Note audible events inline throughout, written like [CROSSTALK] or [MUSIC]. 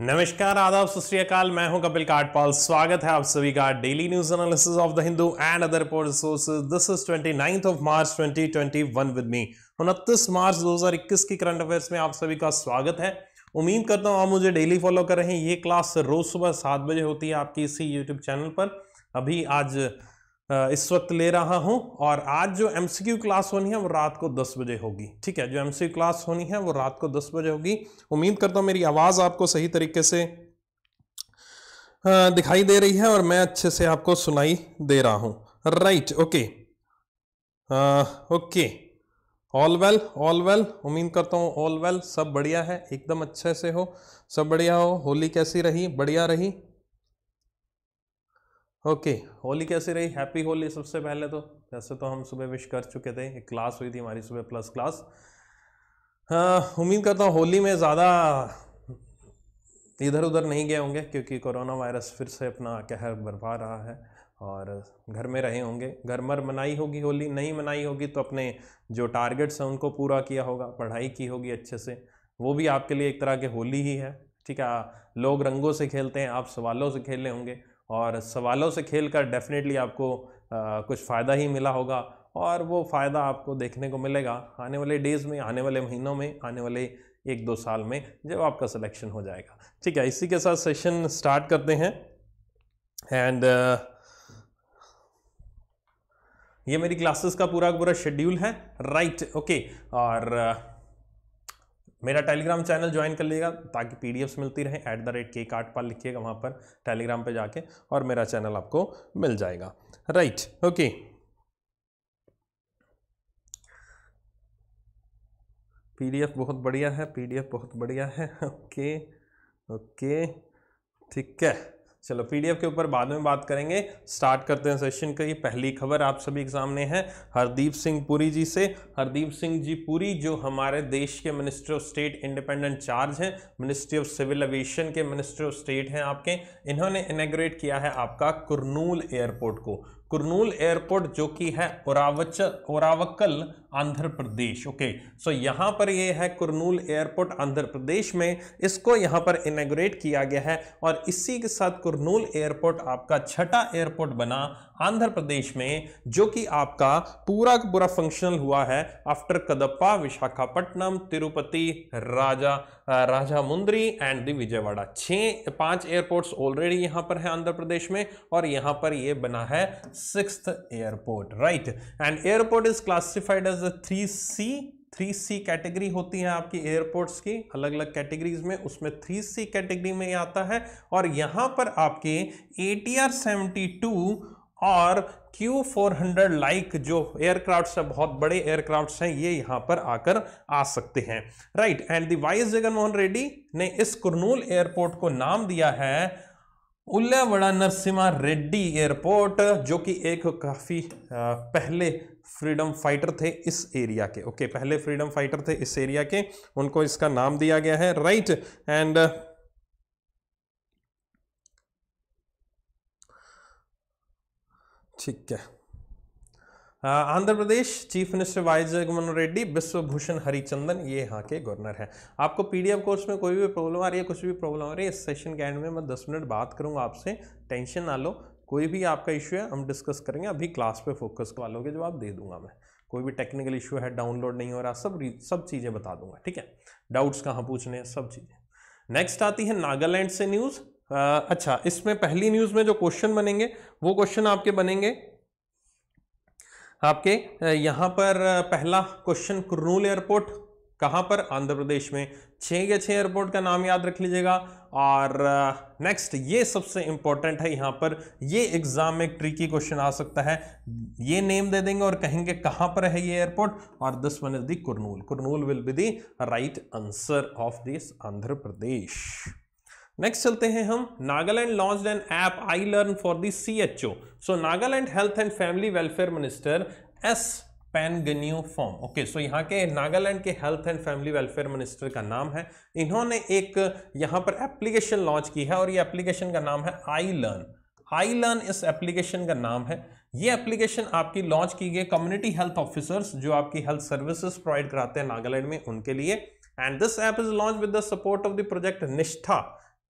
नमस्कार आदाब सत मैं हूं कपिल काटपाल स्वागत है आप सभी का daily news analysis of the Hindu and other report sources this is twenty ninth of March 2021 with me उनतीस मार्च 2021 की करंट अफेयर्स में आप सभी का स्वागत है उम्मीद करता हूं आप मुझे डेली फॉलो कर रहे हैं ये क्लास रोज सुबह सात बजे होती है आपकी इसी यूट्यूब चैनल पर अभी आज इस वक्त ले रहा हूं और आज जो एमसीक्यू क्लास होनी है वो रात को 10 बजे होगी ठीक है जो एमसीक्यू क्लास होनी है वो रात को 10 बजे होगी उम्मीद करता हूं मेरी आवाज़ आपको सही तरीके से दिखाई दे रही है और मैं अच्छे से आपको सुनाई दे रहा हूं right okay okay all well all well उम्मीद करता हूँ ऑल वेल सब बढ़िया है एकदम अच्छे से हो सब बढ़िया हो होली कैसी रही बढ़िया रही ओके होली कैसी रही हैप्पी होली सबसे पहले तो वैसे तो हम सुबह विश कर चुके थे एक क्लास हुई थी हमारी सुबह प्लस क्लास हाँ, उम्मीद करता हूँ होली में ज़्यादा इधर उधर नहीं गए होंगे क्योंकि कोरोना वायरस फिर से अपना कहर बरपा रहा है और घर में रहे होंगे घर मर मनाई होगी होली नहीं मनाई होगी तो अपने जो टारगेट्स हैं उनको पूरा किया होगा पढ़ाई की होगी अच्छे से वो भी आपके लिए एक तरह के होली ही है ठीक है लोग रंगों से खेलते हैं आप सवालों से खेले होंगे और सवालों से खेल कर डेफिनेटली आपको आ, कुछ फ़ायदा ही मिला होगा और वो फ़ायदा आपको देखने को मिलेगा आने वाले डेज़ में आने वाले महीनों में आने वाले एक दो साल में जब आपका सिलेक्शन हो जाएगा ठीक है इसी के साथ सेशन स्टार्ट करते हैं एंड ये मेरी क्लासेस का पूरा पूरा शेड्यूल है राइट right, ओके okay. और uh, मेरा टेलीग्राम चैनल ज्वाइन कर लीजिएगा ताकि पी मिलती रहे ऐट द रेट के कार्ड पर लिखिएगा वहाँ पर टेलीग्राम पर जाके और मेरा चैनल आपको मिल जाएगा राइट ओके पी बहुत बढ़िया है पी बहुत बढ़िया है ओके [LAUGHS] ओके ठीक है चलो पीडीएफ के ऊपर बाद में बात करेंगे स्टार्ट करते हैं सेशन का ये पहली खबर आप सभी के सामने है हरदीप सिंह पुरी जी से हरदीप सिंह जी पुरी जो हमारे देश के minister of state independent charge हैं मिनिस्ट्री ऑफ सिविल एविएशन के मिनिस्टर ऑफ स्टेट हैं आपके इन्होंने इनग्रेट किया है आपका कुरनूल एयरपोर्ट को कुरनूल एयरपोर्ट जो कि है ओरावच ओरावक्कल आंध्र प्रदेश ओके सो यहाँ पर ये है कुरनूल एयरपोर्ट आंध्र प्रदेश में इसको यहाँ पर इनग्रेट किया गया है और इसी के साथ कुरनूल एयरपोर्ट आपका छठा एयरपोर्ट बना आंध्र प्रदेश में जो कि आपका पूरा का पूरा फंक्शनल हुआ है after Kadapa Visakhapatnam Tirupati Raja Rajahmundry and the Vijayawada छः पांच एयरपोर्ट्स ऑलरेडी यहाँ पर है आंध्र प्रदेश में और यहाँ पर ये बना है six airport right and airport is classified as three C three C category होती है आपकी एयरपोर्ट्स की अलग अलग कैटेगरीज में उसमें थ्री सी कैटेगरी में आता है और यहाँ पर आपके A T R seventy two और Q400 लाइक जो एयरक्राफ्ट है बहुत बड़े एयरक्राफ्ट हैं ये यहाँ पर आकर आ सकते हैं right and the YS Jaganmohan Reddy ने इस कुरनूल एयरपोर्ट को नाम दिया है उल्लावड़ा नरसिम्हा रेड्डी एयरपोर्ट जो कि एक काफ़ी पहले फ्रीडम फाइटर थे इस एरिया के ओके okay, पहले फ्रीडम फाइटर थे इस एरिया के उनको इसका नाम दिया गया है राइट एंड ठीक है Andhra Pradesh chief minister Y Jagmohan Reddy Vishwabhushan Harichandan ये यहाँ के गवर्नर हैं आपको पीडीएफ कोर्स में कोई भी प्रॉब्लम आ रही है कुछ भी प्रॉब्लम आ रही है इस सेशन के एंड में मैं दस मिनट बात करूँगा आपसे टेंशन ना लो कोई भी आपका इशू है हम डिस्कस करेंगे अभी क्लास पे फोकस करवा लोगे जवाब दे दूंगा मैं कोई भी टेक्निकल इशू है डाउनलोड नहीं हो रहा सब सब चीज़ें बता दूंगा ठीक है डाउट्स कहाँ पूछने हैं सब चीज़ें नेक्स्ट आती है नागालैंड से न्यूज़ आ, अच्छा इसमें पहली न्यूज में जो क्वेश्चन बनेंगे वो क्वेश्चन आपके बनेंगे आपके यहाँ पर पहला क्वेश्चन कुरनूल एयरपोर्ट कहाँ पर आंध्र प्रदेश में छह या छह एयरपोर्ट का नाम याद रख लीजिएगा और नेक्स्ट ये सबसे इंपॉर्टेंट है यहाँ पर ये एग्जाम में एक ट्रिकी क्वेश्चन आ सकता है ये नेम दे देंगे और कहेंगे कहाँ पर है ये एयरपोर्ट और this one is the Kurnool Kurnool will be the right answer of this Andhra Pradesh next चलते हैं हम Nagaland launch an app I learn for the C H O so Nagaland health and family welfare minister S Pangnyu Phom okay so यहाँ के नागालैंड के health and family welfare minister का नाम है इन्होंने एक यहाँ पर एप्लीकेशन लॉन्च की है और ये एप्लीकेशन का नाम है आई लर्न आई लर्न इस एप्लीकेशन का नाम है ये एप्लीकेशन आपकी लॉन्च की गई कम्युनिटी हेल्थ ऑफिसर्स जो आपकी हेल्थ सर्विसेज प्रोवाइड कराते हैं नागालैंड में उनके लिए and this app is launch with the support of the project Nishtha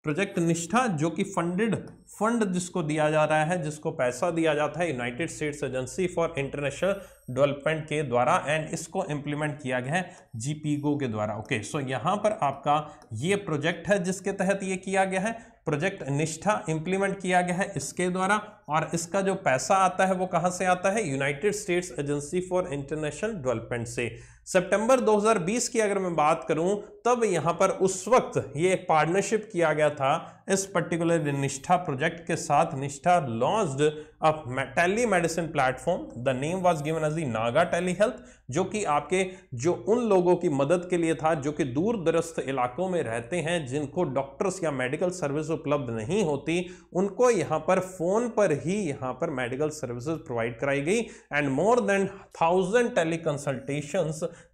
project Nishtha जो कि फंडेड फंड जिसको दिया जा रहा है जिसको पैसा दिया जाता है United States agency for international development के द्वारा एंड इसको इंप्लीमेंट किया गया है जीपीगो के द्वारा ओके सो यहाँ पर आपका ये प्रोजेक्ट है जिसके तहत ये किया गया है प्रोजेक्ट निष्ठा इंप्लीमेंट किया गया है इसके द्वारा और इसका जो पैसा आता है वो कहाँ से आता है United States agency for international development से सितंबर 2020 की अगर मैं बात करूं तब यहां पर उस वक्त ये एक पार्टनरशिप किया गया था इस पर्टिकुलर निष्ठा प्रोजेक्ट के साथ Nishtha launched a telemedicine platform the name was given as the Naga telehealth जो कि आपके जो उन लोगों की मदद के लिए था जो कि दूर दरस्त इलाकों में रहते हैं जिनको डॉक्टर्स या मेडिकल सर्विस उपलब्ध नहीं होती उनको यहाँ पर फ़ोन पर ही यहाँ पर मेडिकल सर्विसेज प्रोवाइड कराई गई and more than thousand tele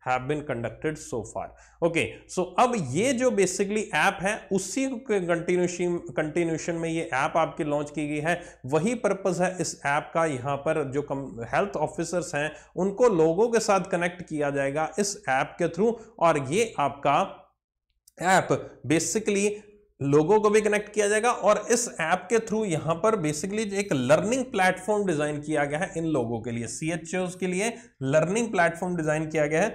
have been conducted so far okay so अब ये जो बेसिकली ऐप है उसी कंटिन्यूशन कंटिन्यूशन में ये ऐप आपकी लॉन्च की गई है वही पर्पज़ है इस ऐप का यहाँ पर जो हेल्थ ऑफिसर्स हैं उनको लोगों के साथ साथ कनेक्ट किया जाएगा इस ऐप के थ्रू और ये आपका ऐप बेसिकली लोगों को भी कनेक्ट किया जाएगा और इस ऐप के थ्रू यहां पर बेसिकली एक लर्निंग प्लेटफॉर्म डिजाइन किया गया है इन लोगों के लिए सी के लिए लर्निंग प्लेटफॉर्म डिजाइन किया गया है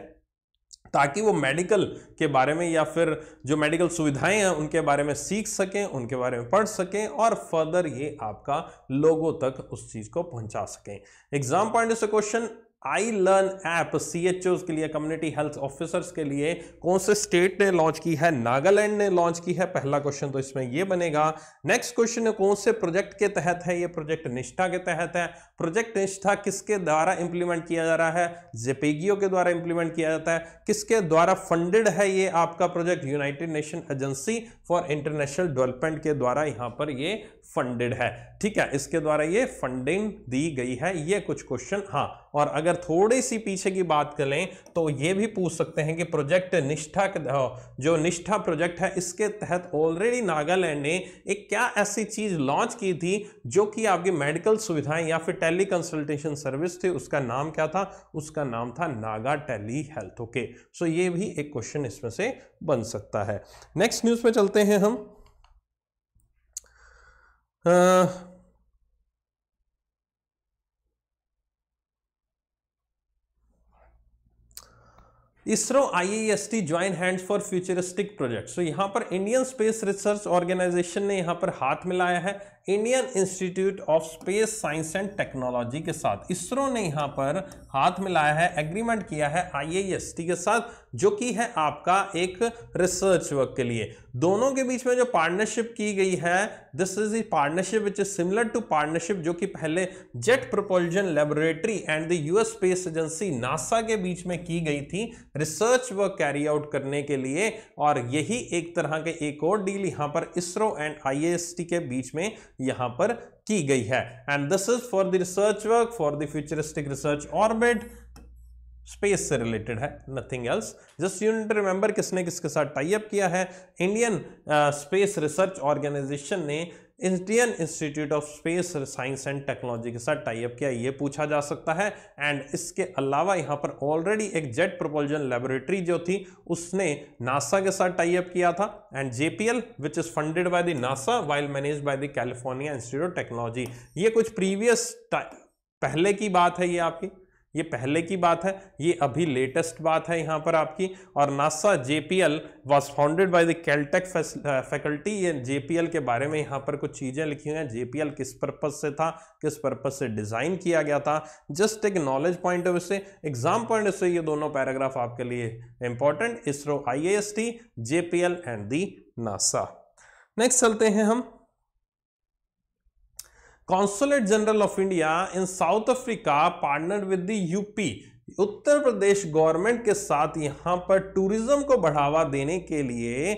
ताकि वो मेडिकल के बारे में या फिर जो मेडिकल सुविधाएं हैं उनके बारे में सीख सकें उनके बारे में पढ़ सकें और फर्दर ये आपका लोगों तक उस चीज़ को पहुंचा सकें एग्जाम पॉइंट से question I learn app C H O के लिए कम्युनिटी हेल्थ ऑफिसर्स के लिए कौन से स्टेट ने लॉन्च की है नागालैंड ने लॉन्च की है पहला क्वेश्चन तो इसमें यह बनेगा नेक्स्ट क्वेश्चन कौन से प्रोजेक्ट के तहत है ये प्रोजेक्ट निष्ठा के तहत है प्रोजेक्ट निष्ठा किसके द्वारा इंप्लीमेंट किया जा रहा है जेपेगियो के द्वारा इंप्लीमेंट किया जाता है किसके द्वारा फंडेड है ये आपका project United Nation agency for international development के द्वारा यहाँ पर यह फंडेड है ठीक है इसके द्वारा ये फंडिंग दी गई है ये कुछ क्वेश्चन हाँ और अगर थोड़ी सी पीछे की बात करें तो ये भी पूछ सकते हैं कि प्रोजेक्ट निष्ठा जो निष्ठा प्रोजेक्ट है इसके तहत ऑलरेडी नागालैंड ने एक क्या ऐसी चीज लॉन्च की थी जो कि आपकी मेडिकल सुविधाएं या फिर टेली कंसल्टेशन सर्विस थी उसका नाम क्या था उसका नाम था Naga telehealth okay so ये भी एक क्वेश्चन इसमें से बन सकता है नेक्स्ट न्यूज पे चलते हैं हम I ISRO IIST join hands for futuristic project so यहां पर इंडियन स्पेस रिसर्च ऑर्गेनाइजेशन ने यहां पर हाथ मिलाया है Indian institute of space science and technology के साथ इसरो ने यहाँ पर हाथ मिलाया है एग्रीमेंट किया है आईआईएसटी के साथ जो कि है आपका एक रिसर्च वर्क के लिए दोनों के बीच में जो पार्टनरशिप की गई है this is a partnership which is similar to partnership जो कि पहले jet propulsion laboratory and the US space agency NASA के बीच में की गई थी रिसर्च वर्क कैरी आउट करने के लिए और यही एक तरह के एक और डील यहां पर इसरो एंड आई के बीच में यहां पर की गई है and this is for the research work for the futuristic research orbit space से रिलेटेड है nothing else just you remember किसने किसके साथ टाइप किया है इंडियन स्पेस रिसर्च ऑर्गेनाइजेशन ने Indian institute of space science and technology के साथ टाइप किया ये पूछा जा सकता है एंड इसके अलावा यहाँ पर ऑलरेडी एक जेट प्रपोजन लेबोरेटरी जो थी उसने नासा के साथ टाइप किया था and J P L which is funded by the NASA while manage by the California institute of technology ये कुछ प्रीवियस पहले की बात है ये आपकी ये पहले की बात है ये अभी लेटेस्ट बात है यहाँ पर आपकी और NASA J P L was founded by the Caltech faculty ये जे पी एल के बारे में यहाँ पर कुछ चीज़ें लिखी हुई हैं जे पी एल किस पर्पज़ से था किस पर्पज़ से डिज़ाइन किया गया था जस्ट एक नॉलेज पॉइंट ऑफ व्यू से एग्जाम पॉइंट से ये दोनों पैराग्राफ आपके लिए important ISRO I A S T J P L and the NASA next चलते हैं हम consulate general of India in South Africa partner with the UP Uttar Pradesh government के साथ यहां पर टूरिज्म को बढ़ावा देने के लिए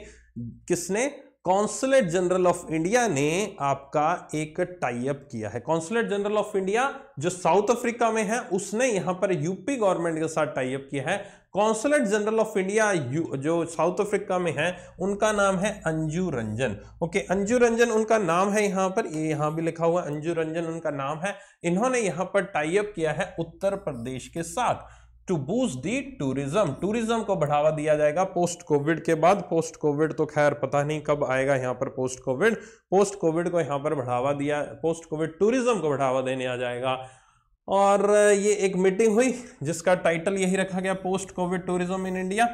किसने कॉन्सुलेट जनरल ऑफ इंडिया ने आपका एक टाइप किया है कॉन्सुलेट जनरल ऑफ इंडिया जो साउथ अफ्रीका में है उसने यहां पर यूपी गवर्नमेंट के साथ टाइप किया है कॉन्सुलेट जनरल ऑफ इंडिया जो साउथ अफ्रीका में है उनका नाम है अंजू रंजन ओके अंजू रंजन उनका नाम है यहाँ पर ये यहाँ भी लिखा हुआ अंजू रंजन उनका नाम है इन्होंने यहाँ पर टाइप किया है उत्तर प्रदेश के साथ to boost the tourism tourism को बढ़ावा दिया जाएगा पोस्ट कोविड के बाद पोस्ट कोविड तो खैर पता नहीं कब आएगा यहाँ पर पोस्ट कोविड पोस्ट कोविड को यहाँ पर बढ़ावा दिया पोस्ट कोविड टूरिज्म को बढ़ावा देने आ जाएगा और ये एक मीटिंग हुई जिसका टाइटल यही रखा गया post covid tourism in India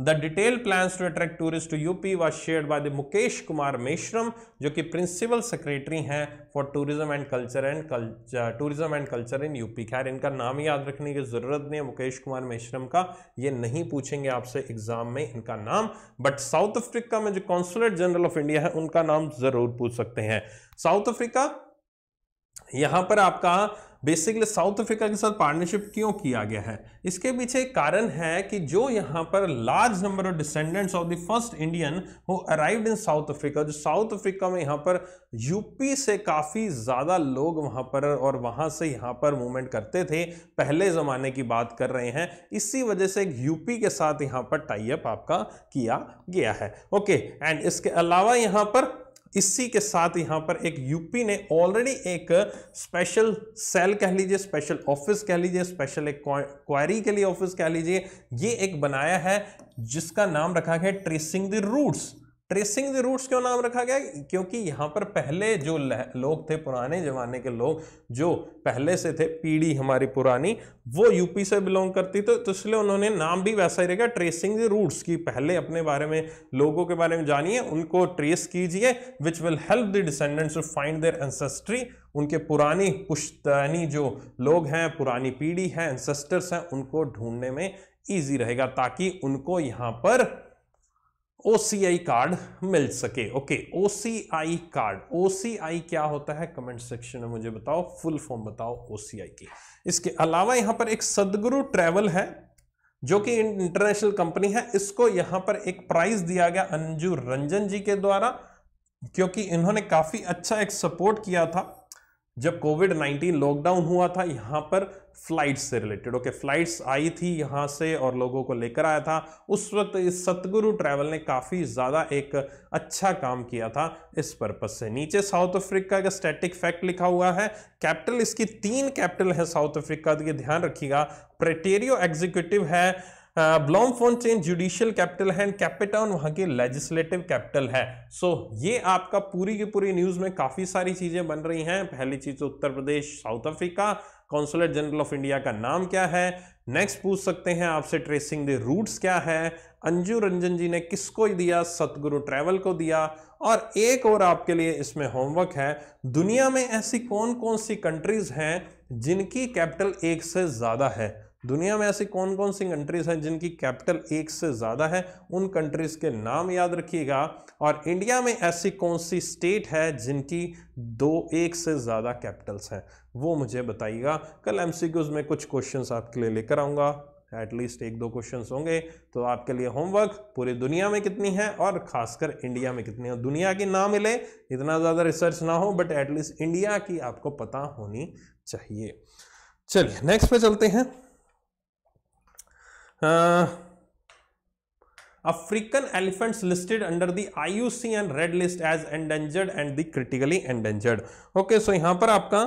the detail plan to attract tourist to UP was share by the Mukesh Kumar Meshram जो कि प्रिंसिपल सेक्रेटरी हैं for tourism and culture and culture tourism and culture in UP खैर इनका नाम याद रखने की ज़रूरत नहीं है मुकेश कुमार मेश्रम का ये नहीं पूछेंगे आपसे एग्जाम में इनका नाम बट साउथ अफ्रीका में जो कॉन्सुलेट जनरल ऑफ इंडिया है उनका नाम ज़रूर पूछ सकते हैं साउथ अफ्रीका यहां पर आपका बेसिकली साउथ अफ्रीका के साथ पार्टनरशिप क्यों किया गया है इसके पीछे एक कारण है कि जो यहाँ पर large number of descendants of the first Indian वो अराइव्ड इन साउथ अफ्रीका जो साउथ अफ्रीका में यहाँ पर यूपी से काफ़ी ज़्यादा लोग वहाँ पर और वहाँ से यहाँ पर मूवमेंट करते थे पहले ज़माने की बात कर रहे हैं इसी वजह से यूपी के साथ यहाँ पर टाइप आपका किया गया है ओके एंड इसके अलावा यहाँ पर इसी के साथ यहां पर एक यूपी ने ऑलरेडी एक स्पेशल सेल कह लीजिए स्पेशल ऑफिस कह लीजिए स्पेशल एक क्वायरी के लिए ऑफिस कह लीजिए ये एक बनाया है जिसका नाम रखा है tracing the roots tracing the roots क्यों नाम रखा गया क्योंकि यहाँ पर पहले जो लोग थे पुराने जमाने के लोग जो पहले से थे पीढ़ी हमारी पुरानी वो यूपी से बिलोंग करती थी तो इसलिए उन्होंने नाम भी वैसा ही रखा ट्रेसिंग द रूट्स की पहले अपने बारे में लोगों के बारे में जानिए उनको ट्रेस कीजिए which will help the descendants to find their ancestry उनके पुरानी पुश्तनी जो लोग हैं पुरानी पीढ़ी है एंसेस्टर्स हैं उनको ढूंढने में ईजी रहेगा ताकि उनको यहाँ पर ओ कार्ड मिल सके ओके ओ कार्ड ओ क्या होता है कमेंट सेक्शन में मुझे बताओ फुल फॉर्म बताओ ओ की इसके अलावा यहां पर एक सदगुरु ट्रैवल है जो कि इंटरनेशनल कंपनी है इसको यहां पर एक प्राइज दिया गया अंजू रंजन जी के द्वारा क्योंकि इन्होंने काफी अच्छा एक सपोर्ट किया था जब कोविड 19 लॉकडाउन हुआ था यहाँ पर फ्लाइट्स से रिलेटेड ओके फ्लाइट्स आई थी यहाँ से और लोगों को लेकर आया था उस वक्त इस सतगुरु ट्रैवल ने काफ़ी ज़्यादा एक अच्छा काम किया था इस पर्पज से नीचे साउथ अफ्रीका का स्टैटिक फैक्ट लिखा हुआ है कैपिटल इसकी तीन कैपिटल है साउथ अफ्रीका ये ध्यान रखिएगा प्रेटेरियो एग्जीक्यूटिव है ब्लॉम फोनचेन जुडिशियल कैपिटल है एंड कैपिटाउन वहां की लेजिस्लेटिव कैपिटल है सो so, ये आपका पूरी की पूरी न्यूज में काफी सारी चीजें बन रही हैं पहली चीज तो Uttar Pradesh South Africa consulate general of India का नाम क्या है नेक्स्ट पूछ सकते हैं आपसे ट्रेसिंग द रूट्स क्या है अंजू रंजन जी ने किसको दिया सतगुरु ट्रैवल को दिया और एक और आपके लिए इसमें होमवर्क है दुनिया में ऐसी कौन कौन सी कंट्रीज हैं जिनकी कैपिटल एक से ज्यादा है दुनिया में ऐसी कौन कौन सी कंट्रीज हैं जिनकी कैपिटल एक से ज़्यादा है उन कंट्रीज़ के नाम याद रखिएगा और इंडिया में ऐसी कौन सी स्टेट है जिनकी दो एक से ज़्यादा कैपिटल्स हैं वो मुझे बताइएगा कल एम में कुछ क्वेश्चन आपके लिए लेकर आऊँगा एटलीस्ट एक दो क्वेश्चन होंगे तो आपके लिए होमवर्क पूरी दुनिया में कितनी है और खासकर इंडिया में कितनी है दुनिया की ना मिले इतना ज़्यादा रिसर्च ना हो बट एटलीस्ट इंडिया की आपको पता होनी चाहिए चलिए नेक्स्ट पे चलते हैं African elephants listed under the and red list as endangered and the critically endangered okay so यहां पर आपका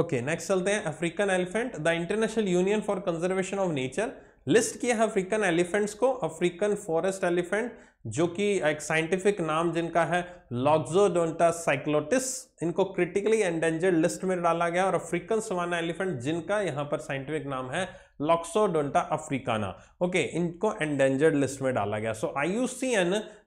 ओके नेक्स्ट चलते हैं African elephant the international union for conservation of nature list किया है अफ्रीकन एलिफेंट्स को अफ्रीकन फॉरेस्ट एलिफेंट जो कि एक साइंटिफिक नाम जिनका है लॉक्जोडोंटा साइक्लोटिस इनको क्रिटिकली एंडेंजर्ड लिस्ट में डाला गया और अफ्रीकन सवाना एलिफेंट जिनका यहां पर साइंटिफिक नाम है लॉक्सोडोंटा अफ्रीकाना ओके इनको एंडेंजर्ड लिस्ट में डाला गया सो आई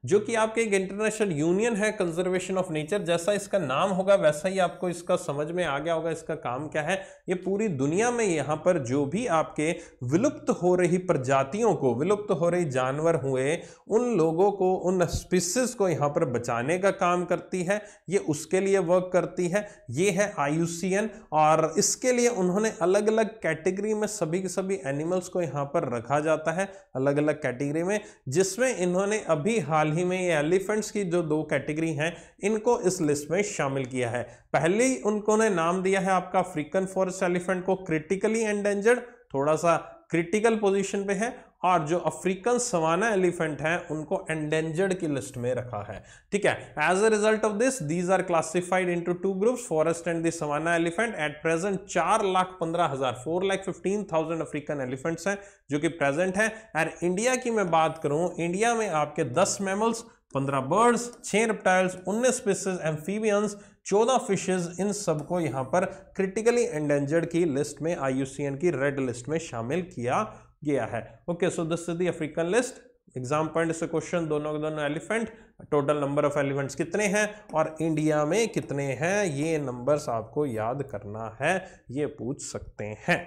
जो कि आपके एक इंटरनेशनल यूनियन है कंजर्वेशन ऑफ नेचर जैसा इसका नाम होगा वैसा ही आपको इसका समझ में आ गया होगा इसका काम क्या है ये पूरी दुनिया में यहाँ पर जो भी आपके विलुप्त हो रही प्रजातियों को विलुप्त हो रही जानवर हुए उन लोगों को उन स्पीसीज को यहाँ पर बचाने का काम करती है ये उसके लिए वर्क करती है ये है आई और इसके लिए उन्होंने अलग अलग कैटेगरी में सभी के सभी एनिमल्स को यहाँ पर रखा जाता है अलग अलग कैटेगरी में जिसमें इन्होंने अभी हाल ही में ये एलिफेंट्स की जो दो कैटेगरी हैं इनको इस लिस्ट में शामिल किया है पहले ही उनको ने नाम दिया है आपका अफ्रीकन फॉरेस्ट एलिफेंट को क्रिटिकली एंडेंजर्ड थोड़ा सा क्रिटिकल पोजीशन पे है और जो अफ्रीकन सवाना एलिफेंट हैं उनको एंडेंजर्ड की लिस्ट में रखा है ठीक है as a result of this these are classified into two groups forest and the savanna elephant at present चार लाख पंद्रह हजार four lakh fifteen thousand African elephants हैं जो कि प्रेजेंट है और इंडिया की मैं बात करूँ इंडिया में आपके दस मेमल्स पंद्रह बर्ड्स छः रेप्टाइल्स उन्नीस स्पीसीज एम्फीबियंस चौदह फिशेज इन सबको यहाँ पर क्रिटिकली एंडेंजर्ड की लिस्ट में आई की रेड लिस्ट में शामिल किया गया है okay so this is the African list exam point से क्वेश्चन दोनों दोनों elephant total number of elephants कितने हैं और इंडिया में कितने हैं ये नंबर्स आपको याद करना है ये पूछ सकते हैं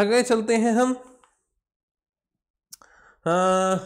आगे चलते हैं हम आ,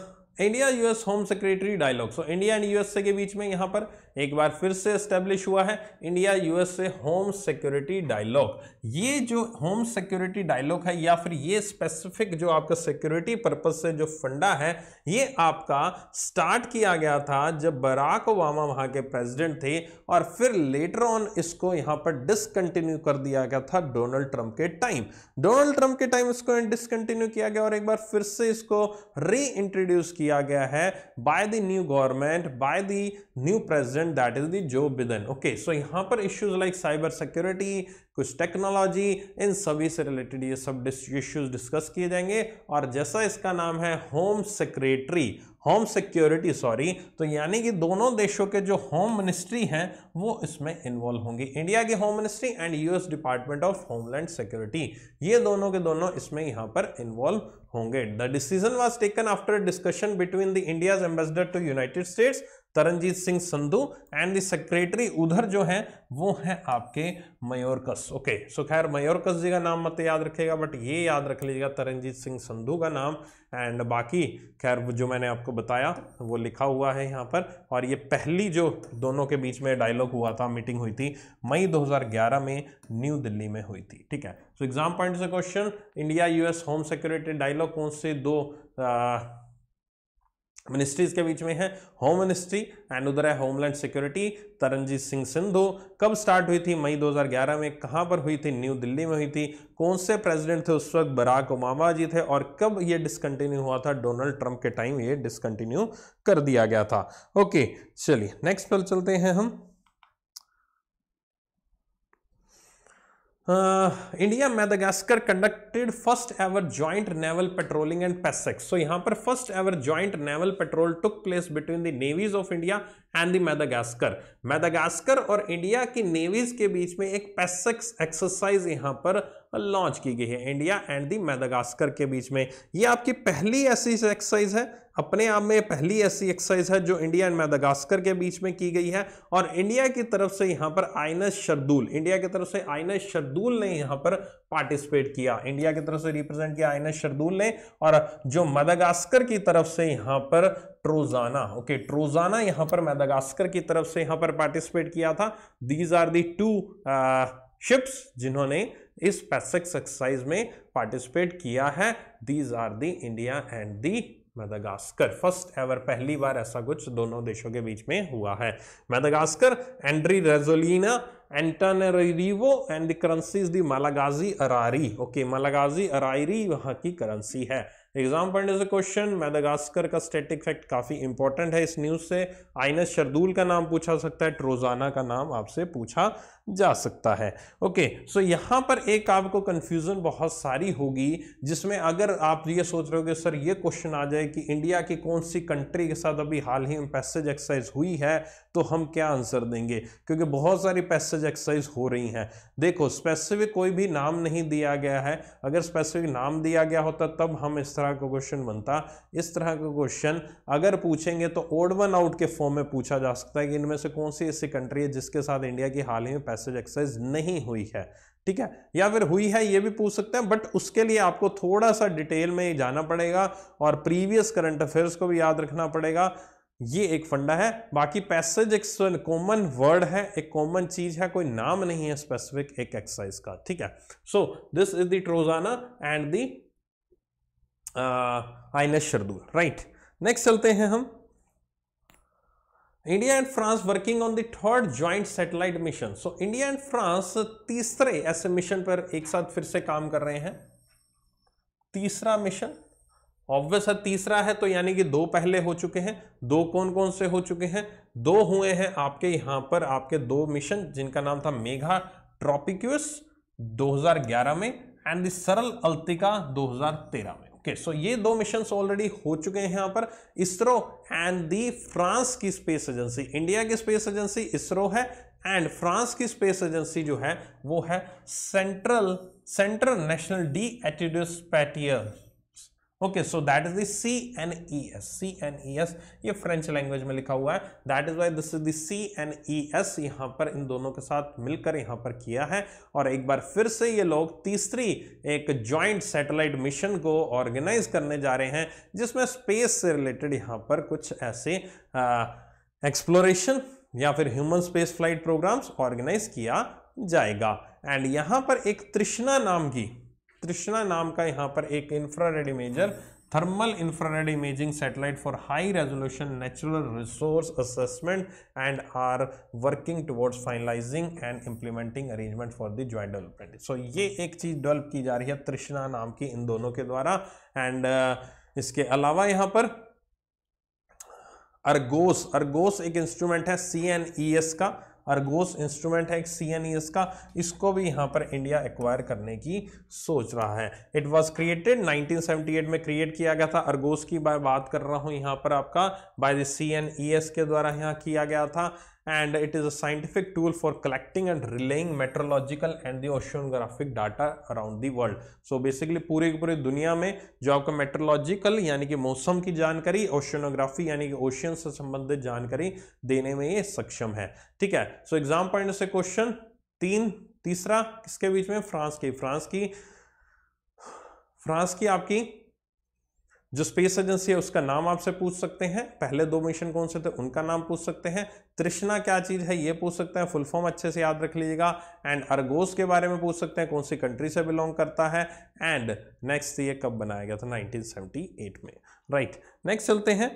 India US home secretary dialogue so India and USA के बीच में यहां पर एक बार फिर से स्टेब्लिश हुआ है India USA home security dialogue ये जो होम सिक्योरिटी डायलॉग है या फिर ये स्पेसिफिक जो आपका सिक्योरिटी पर्पज से जो फंडा है ये आपका स्टार्ट किया गया था जब बराक ओबामा वहाँ के प्रेसिडेंट थे और फिर लेटर ऑन इसको यहाँ पर डिसकंटिन्यू कर दिया गया था डोनाल्ड ट्रंप के टाइम डोनाल्ड ट्रंप के टाइम इसको डिसकंटिन्यू किया गया और एक बार फिर से इसको री इंट्रोड्यूस किया गया है by the new government by the new president Biden that is Joe Biden okay so यहाँ पर इश्यूज लाइक साइबर सिक्योरिटी कुछ टेक्नोलॉजी इन सभी से रिलेटेड ये सब इश्यूज डिस्कस किए जाएंगे और जैसा इसका नाम है home secretary home security sorry तो यानी कि दोनों देशों के जो होम मिनिस्ट्री हैं वो इसमें इन्वॉल्व होंगी इंडिया की home ministry and US department of homeland security ये दोनों के दोनों इसमें यहाँ पर इन्वॉल्व होंगे the decision was taken after discussion between the India's ambassador to United States Taranjit Singh Sandhu and the secretary उधर जो है वो है आपके मयोरकस ओके सो खैर मयोरकस जी का नाम मत याद रखेगा बट ये याद रख लीजिएगा तरनजीत सिंह संधू का नाम एंड बाकी खैर जो मैंने आपको बताया वो लिखा हुआ है यहाँ पर और ये पहली जो दोनों के बीच में डायलॉग हुआ था मीटिंग हुई थी मई 2011 में न्यू दिल्ली में हुई थी ठीक है सो एग्जाम पॉइंट से question India US home security dialogue कौन से दो आ, मिनिस्ट्रीज के बीच में है होम मिनिस्ट्री एंड उधर है होमलैंड सिक्योरिटी तरनजीत सिंह सिंधु कब स्टार्ट हुई थी मई 2011 में कहाँ पर हुई थी न्यू दिल्ली में हुई थी कौन से प्रेसिडेंट थे उस वक्त बराक ओबामा जी थे और कब ये डिसकंटिन्यू हुआ था डोनाल्ड ट्रंप के टाइम ये डिसकंटिन्यू कर दिया गया था ओके चलिए नेक्स्ट पर चलते हैं हम uh, India Madagascar conducted first ever joint naval patrolling and PESEX. So here first ever joint naval patrol took place between the navies of India and the Madagascar Madagascar और India की navy's के बीच में एक PASSEX exercise यहां पर launch की गई है इंडिया एंड दी मैदागास्कर के बीच में ये आपकी पहली ऐसी एक्सरसाइज है अपने आप में पहली ऐसी एक्सरसाइज है जो इंडिया एंड मैदागास्कर के बीच में की गई है और इंडिया की तरफ से यहाँ पर आइनस शर्दूल इंडिया की तरफ से आइनस शर्दूल ने यहाँ पर पार्टिसिपेट किया इंडिया की तरफ से रिप्रेजेंट किया आइनस शर्दूल ने और जो मदागास्कर की तरफ से यहाँ पर ट्रोजाना ओके ट्रोजाना यहां पर मैदागास्कर की तरफ से यहां पर पार्टिसिपेट किया था these are the two ships जिन्होंने इस पैसिक्स एक्सरसाइज में पार्टिसिपेट किया है these are the India and the Madagascar first ever पहली बार ऐसा कुछ दोनों देशों के बीच में हुआ है Madagascar Andry Rajoelina Antananarivo and the currency is the Malagasy ariary okay Malagasy ariary वहां की करेंसी है exam point a question Madagascar का स्टेटिक फैक्ट काफ़ी इंपॉर्टेंट है इस न्यूज़ से आइनस शर्दूल का नाम पूछा सकता है ट्रोजाना का नाम आपसे पूछा जा सकता है ओके सो यहाँ पर एक आपको कन्फ्यूज़न बहुत सारी होगी जिसमें अगर आप ये सोच रहे हो कि सर ये क्वेश्चन आ जाए कि इंडिया की कौन सी कंट्री के साथ अभी हाल ही में पैसेज एक्सरसाइज हुई है तो हम क्या आंसर देंगे क्योंकि बहुत सारी पैसेज एक्सरसाइज हो रही हैं देखो स्पेसिफिक कोई भी नाम नहीं दिया गया है अगर स्पेसिफिक नाम दिया गया होता तब हम इस तरह का क्वेश्चन बनता इस तरह का क्वेश्चन अगर पूछेंगे तो ओड वन आउट के फॉर्म में पूछा जा सकता है कि इनमें से कौन सी ऐसी कंट्री है जिसके साथ इंडिया की हाल ही में पैसेज एक्सरसाइज नहीं हुई है ठीक है या फिर हुई है ये भी पूछ सकते हैं बट उसके लिए आपको थोड़ा सा डिटेल में जाना पड़ेगा और प्रीवियस करंट अफेयर्स को भी याद रखना पड़ेगा ये एक फंडा है बाकी पैसेज एक कॉमन वर्ड है एक कॉमन चीज है कोई नाम नहीं है स्पेसिफिक एक एक्सरसाइज का ठीक है so this is the end the IONS right next चलते हैं हम India and France working on the third joint satellite mission so India and France तीसरे ऐसे मिशन पर एक साथ फिर से काम कर रहे हैं तीसरा मिशन ऑब्वियस है तीसरा है तो यानी कि दो पहले हो चुके हैं दो कौन कौन से हो चुके हैं दो हुए हैं आपके यहां पर आपके दो मिशन जिनका नाम था मेघा ट्रॉपिक्यूस 2011 में एंड सरल अल्तिका 2013 में ओके सो ये दो मिशन ऑलरेडी हो चुके हैं यहां पर इसरो एंड दी फ्रांस की स्पेस एजेंसी इंडिया की स्पेस एजेंसी इसरो है एंड फ्रांस की स्पेस एजेंसी जो है वो है central central national de etudes spatiales okay so that is the N E S C N E S ये फ्रेंच लैंग्वेज में लिखा हुआ है that is why this is the N E S यहाँ पर इन दोनों के साथ मिलकर यहाँ पर किया है और एक बार फिर से ये लोग तीसरी एक ज्वाइंट सैटेलाइट मिशन को ऑर्गेनाइज करने जा रहे हैं जिसमें स्पेस से रिलेटेड यहाँ पर कुछ ऐसे एक्सप्लोरेशन या फिर human space flight programmes organise किया जाएगा एंड यहाँ पर एक तृष्णा नाम की तृष्णा नाम का यहाँ पर एक infrared imager thermal infrared imaging satellite for high resolution natural resource assessment and are working towards finalising and implementing arrangement for the joint development so ये एक चीज़ डेवलप की जा रही है तृष्णा नाम की इन दोनों के द्वारा एंड uh, इसके अलावा यहाँ पर अर्गोस अर्गोस एक इंस्ट्रूमेंट है सी e का अर्गोस इंस्ट्रूमेंट है एक सी एन ई एस का इसको भी यहाँ पर इंडिया एक्वायर करने की सोच रहा है इट वॉज क्रिएटेड 1978 में क्रिएट किया गया था अर्गोस की बात कर रहा हूँ यहाँ पर आपका by the C N E S के द्वारा यहाँ किया गया था and it is a scientific tool for collecting and relaying meteorological and the oceanographic data around the world so basically पूरे की पूरी दुनिया में जो आपका मेट्रोलॉजिकल यानी कि मौसम की जानकारी ओशनोग्राफी यानी कि ओशियन से संबंधित जानकारी देने में ये सक्षम है ठीक है सो एग्जाम पॉइंट से क्वेश्चन तीन तीसरा किसके बीच में फ्रांस की फ्रांस की फ्रांस की आपकी जो स्पेस एजेंसी है उसका नाम आपसे पूछ सकते हैं पहले दो मिशन कौन से थे उनका नाम पूछ सकते हैं तृष्णा क्या चीज़ है ये पूछ सकते हैं फुल फॉर्म अच्छे से याद रख लीजिएगा एंड अर्गोस के बारे में पूछ सकते हैं कौन सी कंट्री से बिलोंग करता है एंड नेक्स्ट ये कब बनाया गया था 1978 में राइट right. नेक्स्ट चलते हैं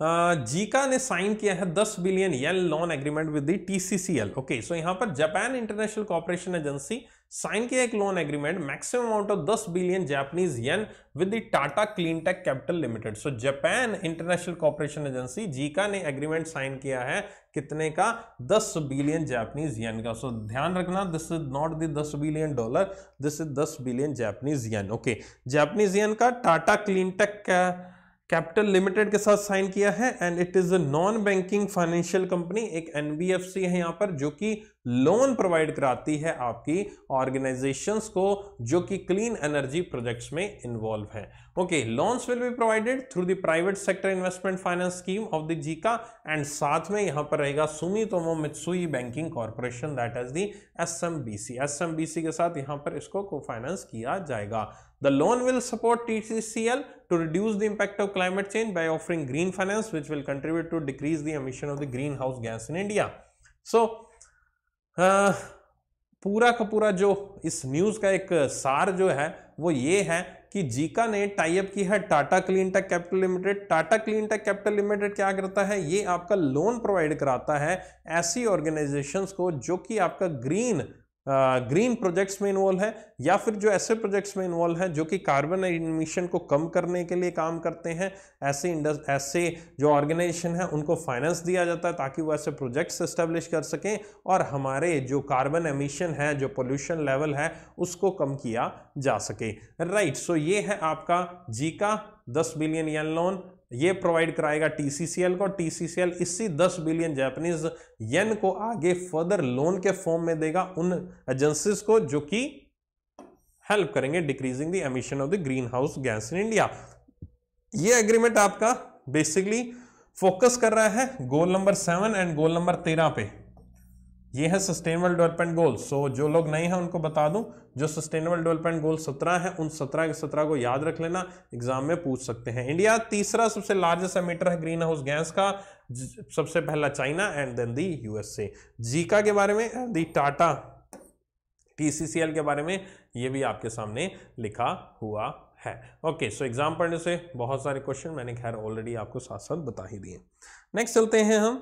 जीका ने साइन किया है 10 billion yen loan agreement with the TCCL okay so यहां पर Japan International Cooperation Agency sign किया एक loan agreement maximum amount of 10 billion Japanese yen with the Tata Cleantech Capital Limited so Japan International Cooperation Agency JICA ने agreement sign किया है कितने का 10 billion Japanese yen का सो so, ध्यान रखना this is not the 10 billion dollar this is 10 billion Japanese yen okay Japanese yen का Tata Cleantech का कैपिटल लिमिटेड के साथ साइन किया है and it is a non banking financial company एक एनबीएफसी है यहां पर जो कि लोन प्रोवाइड कराती है आपकी ऑर्गेनाइजेशंस को जो कि क्लीन एनर्जी प्रोजेक्ट्स में इन्वॉल्व है okay loans will be provided through the private sector investment finance scheme of the JICA and साथ में यहां पर रहेगा Sumitomo Mitsui Banking Corporation that is the SMBC SMBC के साथ यहां पर इसको को फाइनेंस किया जाएगा the loan The loan will support TCCL to reduce the impact of climate change by offering green finance, which will contribute to decrease the emission of the greenhouse gas in India. So, पूरा का पूरा जो इस news का एक सार जो है वो ये है कि जीका ने टाइप की है Tata Cleantech Capital Limited Tata Cleantech Capital Limited क्या करता है ये आपका लोन प्रोवाइड कराता है ऐसी ऑर्गेनाइजेशंस को जो कि आपका ग्रीन ग्रीन प्रोजेक्ट्स में इन्वॉल्व है या फिर जो ऐसे प्रोजेक्ट्स में इन्वॉल्व है जो कि कार्बन इमिशन को कम करने के लिए काम करते हैं ऐसे ऐसे जो ऑर्गेनाइजेशन है उनको फाइनेंस दिया जाता है ताकि वो ऐसे प्रोजेक्ट्स इस्टेब्लिश कर सकें और हमारे जो कार्बन एमिशन है जो पोल्यूशन लेवल है उसको कम किया जा सके राइट right, सो so ये है आपका जी का दस बिलियन यन लोन ये प्रोवाइड कराएगा टीसीसीएल को टीसीसीएल इसी 10 बिलियन जापानीज येन को आगे फर्दर लोन के फॉर्म में देगा उन एजेंसीज को जो कि हेल्प करेंगे decreasing the emission of the greenhouse gas in India ये एग्रीमेंट आपका बेसिकली फोकस कर रहा है goal number seven and goal number तेरह पे ये है सस्टेनेबल डेवलपमेंट गोल सो जो लोग नए हैं उनको बता दूं जो सस्टेनेबल डेवलपमेंट गोल सत्रह है उन सत्रह के सत्रह को याद रख लेना एग्जाम में पूछ सकते हैं इंडिया तीसरा सबसे लार्जेस्ट एमिटर है ग्रीन हाउस गैस का सबसे पहला China and then the USA JICA के बारे में दी टाटा टीसीसीएल के बारे में ये भी आपके सामने लिखा हुआ है ओके सो एग्जाम पढ़ने से बहुत सारे क्वेश्चन मैंने खैर ऑलरेडी आपको साथ साथ बता ही दिए नेक्स्ट चलते हैं हम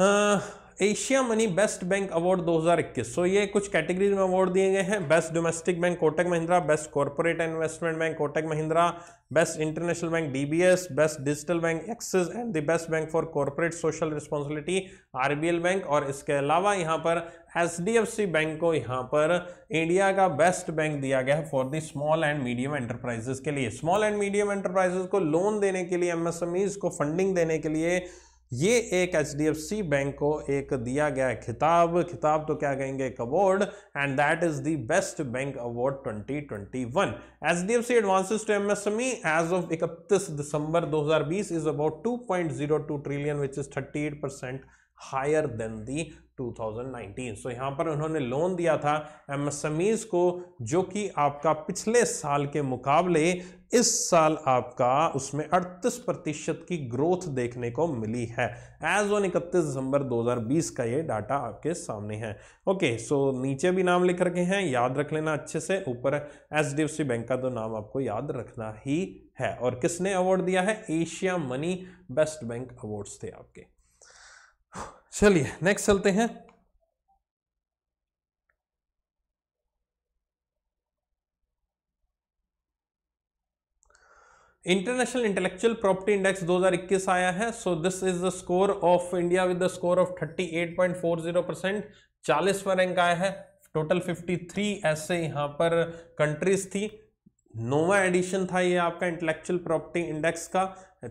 हाँ, Asiamoney best bank award 2021 so so, ये कुछ कैटेगरीज में अवार्ड दिए गए हैं best domestic bank Kotak Mahindra best corporate investment bank Kotak Mahindra best international bank DBS best digital bank Axis and the best bank for corporate social responsibility RBL bank और इसके अलावा यहाँ पर एच बैंक को यहाँ पर इंडिया का बेस्ट बैंक दिया गया है for the small and medium enterprises के लिए स्मॉल एंड मीडियम एंटरप्राइजेस को लोन देने के लिए एमएसएमईज को फंडिंग देने के लिए ये एक एच बैंक को एक दिया गया खिताब खिताब तो क्या कहेंगे एक award and that is the best bank award 2021 HDFC advances to MSME as of इकतीस दिसंबर 2020 is about 2.02 trillion which is 38 percent higher than the 2019 so so, यहाँ पर उन्होंने लोन दिया था एमएसएमईज को जो कि आपका पिछले साल के मुकाबले इस साल आपका उसमें 38 प्रतिशत की ग्रोथ देखने को मिली है एज ऑन इकतीस दिसंबर 2020 का ये डाटा आपके सामने है ओके सो नीचे भी नाम लिख रखे हैं याद रख लेना अच्छे से ऊपर एच बैंक का तो नाम आपको याद रखना ही है और किसने अवार्ड दिया है Asiamoney best bank awards थे आपके चलिए नेक्स्ट चलते हैं इंटरनेशनल इंटेलेक्चुअल प्रॉपर्टी इंडेक्स 2021 आया है so this is the score of India with the score of 38.40 percent चालीसवा रैंक आया है टोटल 53 ऐसे यहां पर कंट्रीज थी नोवा एडिशन था ये आपका इंटेलेक्चुअल प्रॉपर्टी इंडेक्स का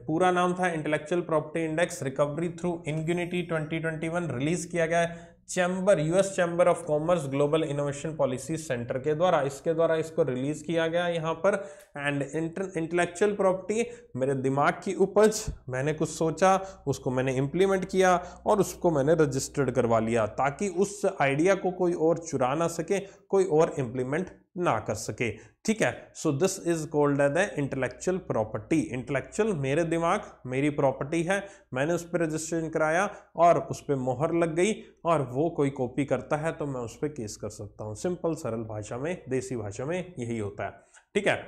पूरा नाम था intellectual property index recovery through ingenuity 2021 release किया गया है chamber US Chamber of Commerce Global Innovation Policy Center के द्वारा इसके द्वारा इसको रिलीज किया गया यहाँ पर एंड इंटेलेक्चुअल प्रॉपर्टी मेरे दिमाग की उपज मैंने कुछ सोचा उसको मैंने इम्प्लीमेंट किया और उसको मैंने रजिस्टर्ड करवा लिया ताकि उस आइडिया को कोई और चुरा ना सके कोई और इम्प्लीमेंट ना कर सके ठीक है so this is called as a intellectual property intellectual मेरे दिमाग मेरी प्रॉपर्टी है मैंने उस पर रजिस्ट्रेशन कराया और उस पर मोहर लग गई और वो कोई कॉपी करता है तो मैं उस पर केस कर सकता हूँ सिंपल सरल भाषा में देसी भाषा में यही होता है ठीक है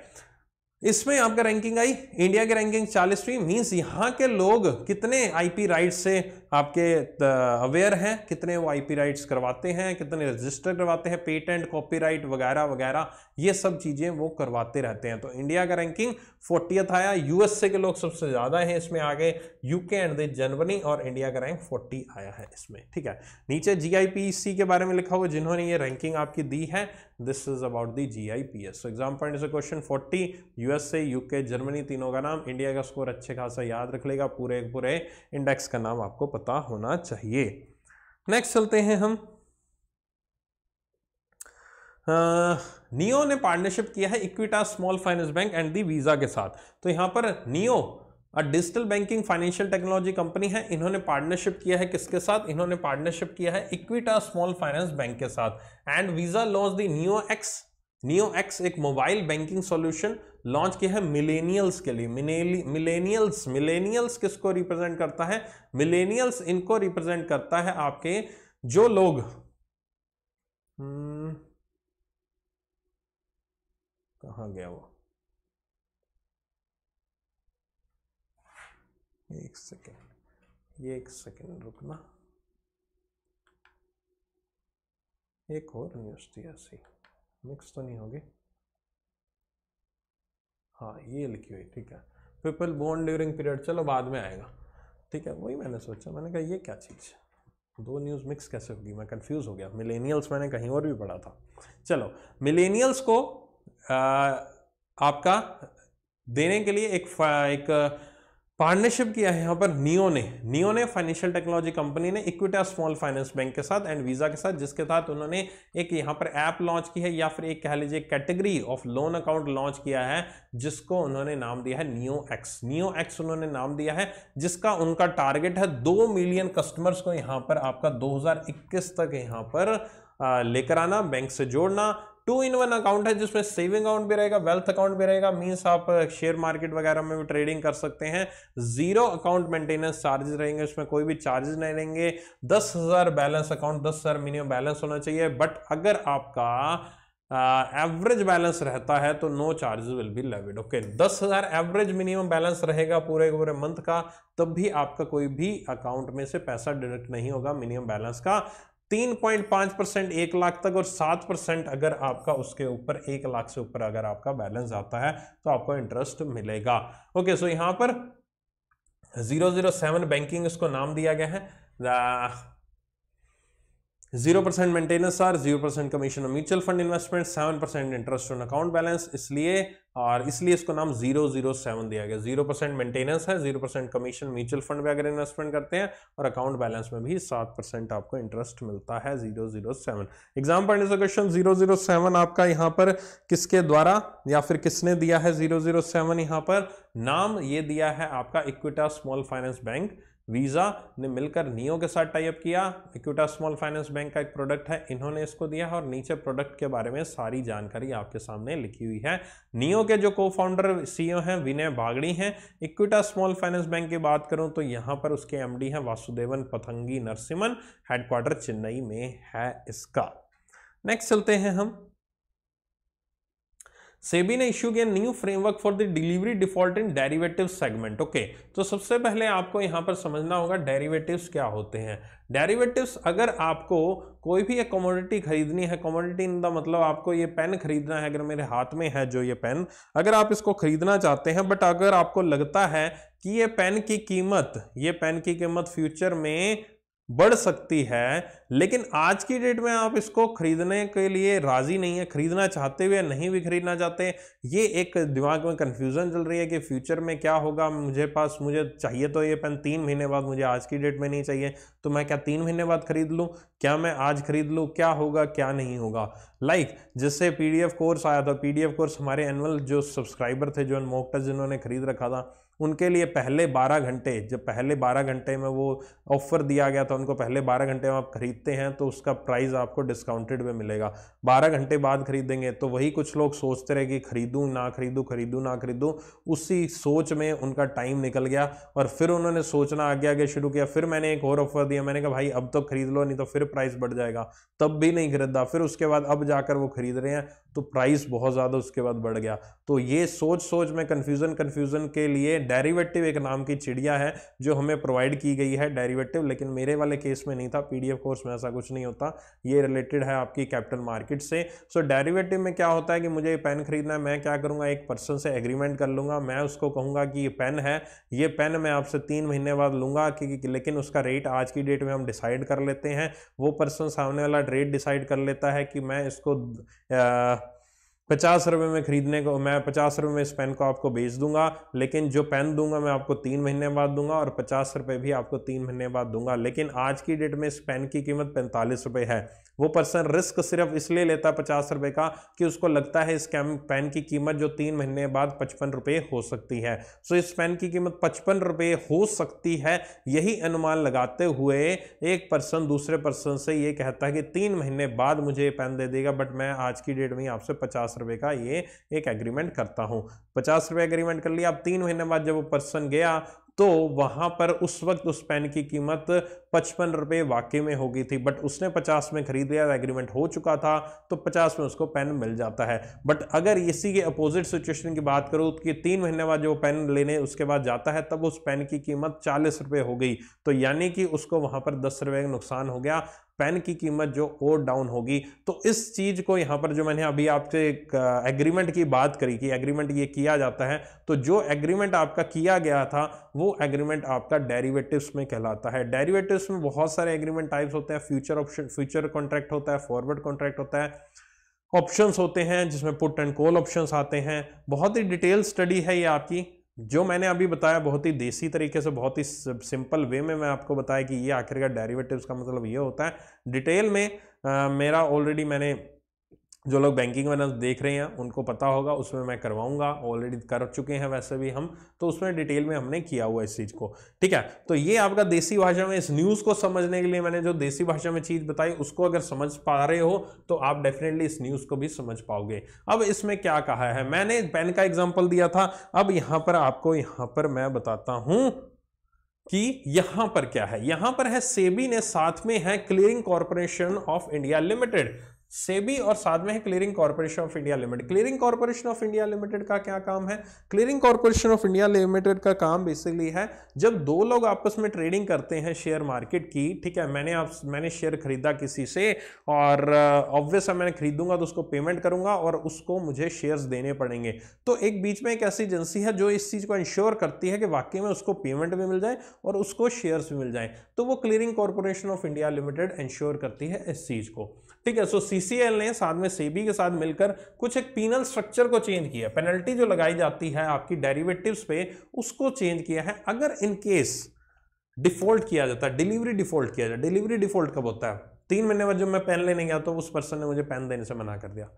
इसमें आपका रैंकिंग आई इंडिया की रैंकिंग चालीसवीं मीन्स यहाँ के लोग कितने आईपी राइट्स से आपके अवेयर uh, हैं कितने वो आईपी राइट्स करवाते हैं कितने रजिस्टर करवाते हैं पेटेंट कॉपीराइट वगैरह वगैरह ये सब चीज़ें वो करवाते रहते हैं तो इंडिया का रैंकिंग फोर्टियथ आया यूएसए के लोग सबसे ज़्यादा हैं इसमें आगे यूके एंड दे जर्मनी और इंडिया का रैंक फोर्टी आया है इसमें ठीक है नीचे जी के बारे में लिखा हुआ जिन्होंने ये रैंकिंग आपकी दी है this is about the G I P S so exam point से question forty USA UK Germany तीनों का नाम इंडिया का स्कोर अच्छे खासा याद रख लेगा पूरे पूरे इंडेक्स का नाम आपको पता होना चाहिए नेक्स्ट चलते हैं हम नियो ने पार्टनरशिप किया है Equitas small finance bank and the Visa के साथ तो यहां पर neo digital banking financial technology company है इन्होंने पार्टनरशिप किया है किसके साथ इन्होंने पार्टनरशिप किया है इक्विटा स्मॉल फाइनेंस बैंक के साथ and Visa launch the new X new X एक मोबाइल बैंकिंग सॉल्यूशन लॉन्च किया है मिलेनियल्स के लिए मिलेनियल्स मिलेनियल्स किसको रिप्रेजेंट करता है मिलेनियल्स इनको रिप्रेजेंट करता है आपके जो लोग हम्म, कहा गया वो एक सेकेंड एक सेकेंड रुकना एक और न्यूज ऐसी मिक्स तो नहीं होगी हाँ ये लिखी हुई ठीक है पीपल बोर्न ड्यूरिंग पीरियड चलो बाद में आएगा ठीक है वही मैंने सोचा मैंने कहा ये क्या चीज़ है दो न्यूज़ मिक्स कैसे होगी मैं कंफ्यूज हो गया मिलेनियल्स मैंने कहीं और भी पढ़ा था चलो मिलेनियल्स को आ, आपका देने के लिए एक एक पार्टनरशिप किया है यहाँ पर नियो ने नियो ने फाइनेंशियल टेक्नोलॉजी कंपनी ने इक्विटा स्मॉल फाइनेंस बैंक के साथ एंड वीजा के साथ जिसके साथ उन्होंने एक यहाँ पर ऐप लॉन्च की है या फिर एक कह लीजिए category of loan account launch किया है जिसको उन्होंने नाम दिया है नियो एक्स नियो एक्स उन्होंने नाम दिया है जिसका उनका टारगेट है दो मिलियन कस्टमर्स को यहाँ पर आपका दो तक यहाँ पर लेकर आना बैंक से जोड़ना टू इन वन अकाउंट है जिसमें सेविंग अकाउंट भी रहेगा वेल्थ अकाउंट भी रहेगा मीन्स आप शेयर मार्केट वगैरह में भी ट्रेडिंग कर सकते हैं जीरो अकाउंट मेंटेनेंस चार्जेस रहेंगे उसमें कोई भी चार्जेस नहीं रहेंगे दस हजार बैलेंस अकाउंट दस हजार मिनिमम बैलेंस होना चाहिए बट अगर आपका एवरेज uh, बैलेंस रहता है तो no charges will be levied okay दस हजार एवरेज मिनिमम बैलेंस रहेगा पूरे पूरे मंथ का तब भी आपका कोई भी अकाउंट में से पैसा डिडक्ट नहीं होगा मिनिमम बैलेंस का तीन पॉइंट पाँच परसेंट एक लाख तक और सात परसेंट अगर आपका उसके ऊपर एक लाख से ऊपर अगर आपका बैलेंस आता है तो आपको इंटरेस्ट मिलेगा ओके सो यहां यहाँ पर जीरो जीरो सेवन बैंकिंग इसको नाम दिया गया है zero percent maintenance or zero percent commission on mutual fund investment seven percent interest on account balance इसलिए और इसलिए इसको नाम जीरो जीरो सेवन दिया गया जीरो परसेंट मेंटेनेंस है zero percent commission mutual fund में अगर इन्वेस्टमेंट करते हैं और अकाउंट बैलेंस में भी सात परसेंट आपको इंटरेस्ट मिलता है जीरो जीरो सेवन एग्जाम पढ़ने से क्वेश्चन जीरो जीरो सेवन आपका यहाँ पर किसके द्वारा या फिर किसने दिया है जीरो जीरो सेवन यहाँ पर नाम ये दिया है आपका Equitas small finance bank Visa ने मिलकर नियो के साथ टाइप किया इक्विटा स्मॉल फाइनेंस बैंक का एक प्रोडक्ट है इन्होंने इसको दिया है और नीचे प्रोडक्ट के बारे में सारी जानकारी आपके सामने लिखी हुई है नियो के जो को फाउंडर सीईओ हैं विनय बागड़ी हैं इक्विटा स्मॉल फाइनेंस बैंक की बात करूं तो यहाँ पर उसके एमडी हैं वासुदेवन पथंगी नरसिमन हेडक्वार्टर चेन्नई में है इसका नेक्स्ट चलते हैं हम सेबी ने इश्यू किया new framework for the delivery default in derivative segment okay तो सबसे पहले आपको यहाँ पर समझना होगा डेरिवेटिव्स क्या होते हैं डेरिवेटिव्स अगर आपको कोई भी एक कमोडिटी खरीदनी है कमोडिटी इन द मतलब आपको ये पेन खरीदना है अगर मेरे हाथ में है जो ये पेन अगर आप इसको खरीदना चाहते हैं बट अगर आपको लगता है कि ये पेन की कीमत ये पेन की कीमत फ्यूचर में बढ़ सकती है लेकिन आज की डेट में आप इसको खरीदने के लिए राजी नहीं है खरीदना चाहते हुए नहीं भी खरीदना चाहते ये एक दिमाग में कन्फ्यूजन चल रही है कि फ्यूचर में क्या होगा मुझे पास मुझे चाहिए तो ये पेन तीन महीने बाद मुझे आज की डेट में नहीं चाहिए तो मैं क्या तीन महीने बाद खरीद लूँ क्या मैं आज खरीद लूँ क्या होगा क्या नहीं होगा लाइक like, जिससे पी कोर्स आया था पी कोर्स हमारे एनुअल जो सब्सक्राइबर थे जो मोक्टा जिन्होंने खरीद रखा था उनके लिए पहले 12 घंटे जब पहले 12 घंटे में वो ऑफ़र दिया गया था उनको पहले 12 घंटे में आप खरीदते हैं तो उसका प्राइस आपको डिस्काउंटेड में मिलेगा 12 घंटे बाद खरीदेंगे तो वही कुछ लोग सोचते रहे कि खरीदूँ ना खरीदूँ खरीदूँ ना खरीदूँ उसी सोच में उनका टाइम निकल गया और फिर उन्होंने सोचना आगे आगे शुरू किया फिर मैंने एक और ऑफ़र दिया मैंने कहा भाई अब तो खरीद लो नहीं तो फिर प्राइस बढ़ जाएगा तब भी नहीं खरीदा फिर उसके बाद अब जाकर वो खरीद रहे हैं तो प्राइस बहुत ज़्यादा उसके बाद बढ़ गया तो ये सोच सोच में कन्फ्यूज़न कन्फ्यूज़न के लिए डेरिवेटिव एक नाम की चिड़िया है जो हमें प्रोवाइड की गई है डेरिवेटिव लेकिन मेरे वाले केस में नहीं था पीडीएफ कोर्स में ऐसा कुछ नहीं होता ये रिलेटेड है आपकी कैपिटल मार्केट से सो डेरीवेटिव डेरिवेटिव में क्या होता है कि मुझे ये पेन खरीदना है मैं क्या करूँगा एक पर्सन से एग्रीमेंट कर लूँगा मैं उसको कहूँगा कि ये पेन है ये पेन मैं आपसे तीन महीने बाद लूँगा कि लेकिन उसका रेट आज की डेट में हम डिसाइड कर लेते हैं वो पर्सन सामने वाला रेट डिसाइड कर लेता है कि मैं इसको पचास रुपये में खरीदने को मैं पचास रुपये में इस पेन को आपको बेच दूंगा लेकिन जो पेन दूंगा मैं आपको तीन महीने बाद दूंगा और पचास रुपये भी आपको तीन महीने बाद दूंगा लेकिन आज की डेट में इस पेन की कीमत पैंतालीस रुपये है वो पर्सन रिस्क सिर्फ इसलिए लेता है पचास रुपये का कि उसको लगता है इस पेन की कीमत जो तीन महीने बाद पचपन रुपये हो सकती है सो इस पेन की कीमत पचपन रुपये हो सकती है यही अनुमान लगाते हुए एक पर्सन दूसरे पर्सन से ये कहता है कि तीन महीने बाद मुझे ये पेन दे देगा बट मैं आज की डेट में आपसे पचास पचास रुपये का ये एक एग्रीमेंट करता हूँ पचास रुपये एग्रीमेंट कर लिया अब तीन महीने बाद जब वो पर्सन गया तो वहां पर उस वक्त उस पेन की कीमत पचपन रुपये वाकई में हो गई थी बट उसने पचास में खरीद लिया एग्रीमेंट हो चुका था तो पचास में उसको पेन मिल जाता है बट अगर इसी के अपोजिट सिचुएशन की बात करूँ कि तीन महीने बाद जो पेन लेने उसके बाद जाता है तब उस पेन की कीमत चालीस रुपये हो गई तो यानी कि उसको वहां पर दस रुपये का नुकसान हो गया पेन की कीमत जो और डाउन होगी तो इस चीज़ को यहाँ पर जो मैंने अभी आपसे एग्रीमेंट की बात करी कि एग्रीमेंट ये किया जाता है तो जो एग्रीमेंट आपका किया गया था वो एग्रीमेंट आपका डेरिवेटिव्स में कहलाता है डेरिवेटिव्स में बहुत सारे एग्रीमेंट टाइप्स होते हैं फ्यूचर ऑप्शन फ्यूचर कॉन्ट्रैक्ट होता है फॉरवर्ड कॉन्ट्रैक्ट होता है ऑप्शंस होते हैं जिसमें पुट एंड कॉल ऑप्शंस आते हैं बहुत ही डिटेल स्टडी है ये आपकी जो मैंने अभी बताया बहुत ही देसी तरीके से बहुत ही सिंपल वे में मैं आपको बताया कि ये आखिरकार डेरिवेटिव्स का मतलब ये होता है डिटेल में आ, मेरा ऑलरेडी मैंने जो लोग बैंकिंग वाइनेंस देख रहे हैं उनको पता होगा उसमें मैं करवाऊंगा ऑलरेडी कर चुके हैं वैसे भी हम तो उसमें डिटेल में हमने किया हुआ इस चीज़ को ठीक है तो ये आपका देसी भाषा में इस न्यूज़ को समझने के लिए मैंने जो देसी भाषा में चीज़ बताई उसको अगर समझ पा रहे हो तो आप डेफिनेटली इस न्यूज़ को भी समझ पाओगे अब इसमें क्या कहा है मैंने पेन का एग्जाम्पल दिया था अब यहाँ पर आपको यहाँ पर मैं बताता हूँ कि यहां पर क्या है यहां पर है सेबी ने साथ में है clearing corporation of India limited SEBI और साथ में है clearing corporation of India limited clearing corporation of India limited का क्या काम है clearing corporation of India limited का काम बेसिकली है जब दो लोग आपस में ट्रेडिंग करते हैं शेयर मार्केट की ठीक है मैंने आप मैंने शेयर खरीदा किसी से और ऑब्वियस uh, है मैंने खरीदूंगा तो उसको पेमेंट करूंगा और उसको मुझे शेयर्स देने पड़ेंगे तो एक बीच में एक ऐसी एजेंसी है जो इस चीज़ को इंश्योर करती है कि वाकई में उसको पेमेंट भी मिल जाए और उसको शेयर्स भी मिल जाए तो वो clearing corporation of India limited ensure करती है इस चीज़ को ठीक है सो सीसीएल ने साथ में सेबी के साथ मिलकर कुछ एक पीनल स्ट्रक्चर को चेंज किया पेनल्टी जो लगाई जाती है आपकी डेरिवेटिव्स पे उसको चेंज किया है अगर इन केस डिफॉल्ट किया जाता है डिलीवरी डिफॉल्ट किया है डिलीवरी डिफॉल्ट कब होता है तीन महीने बाद जब मैं पेन लेने गया तो उस पर्सन ने मुझे पेन देने से मना कर दिया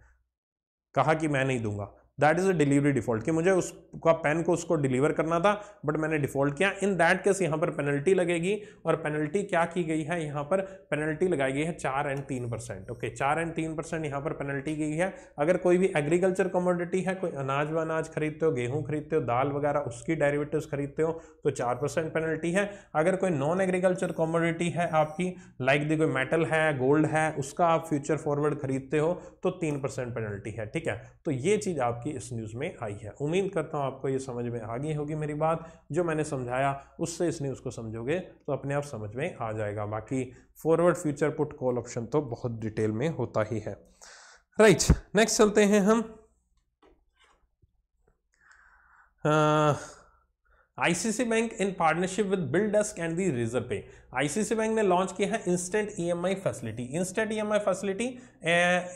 कहा कि मैं नहीं दूंगा that is a delivery default कि मुझे उसका पेन को उसको डिलीवर करना था बट मैंने डिफॉल्ट किया इन दैट केस यहाँ पर पेनल्टी लगेगी और पेनल्टी क्या की गई है यहाँ पर पेनल्टी लगाई गई है चार एंड तीन परसेंट ओके चार एंड तीन परसेंट यहाँ पर पेनल्टी गई है अगर कोई भी एग्रीकल्चर कमोडिटी है कोई अनाज व अनाज खरीदते हो गेहूँ खरीदते हो दाल वगैरह उसकी डायरेवेटिव खरीदते हो तो चार परसेंट पेनल्टी है अगर कोई नॉन एग्रीकल्चर कमोडिटी है आपकी लाइक दी कोई मेटल है गोल्ड है उसका आप फ्यूचर फॉरवर्ड खरीदते हो तो तीन परसेंट पेनल्टी है ठीक है तो ये चीज़ आपकी की इस न्यूज़ में आई है उम्मीद करता हूँ आपको ये समझ में आ गई होगी मेरी बात जो मैंने समझाया उससे इस न्यूज़ को समझोगे तो अपने आप समझ में आ जाएगा बाकी forward future put call option तो बहुत डिटेल में होता ही है राइट नेक्स्ट चलते हैं हम आ, ICICI bank in partnership with BillDesk and the reserve Razorpay ICICI bank ने लॉन्च किया है instant EMI facility instant EMI facility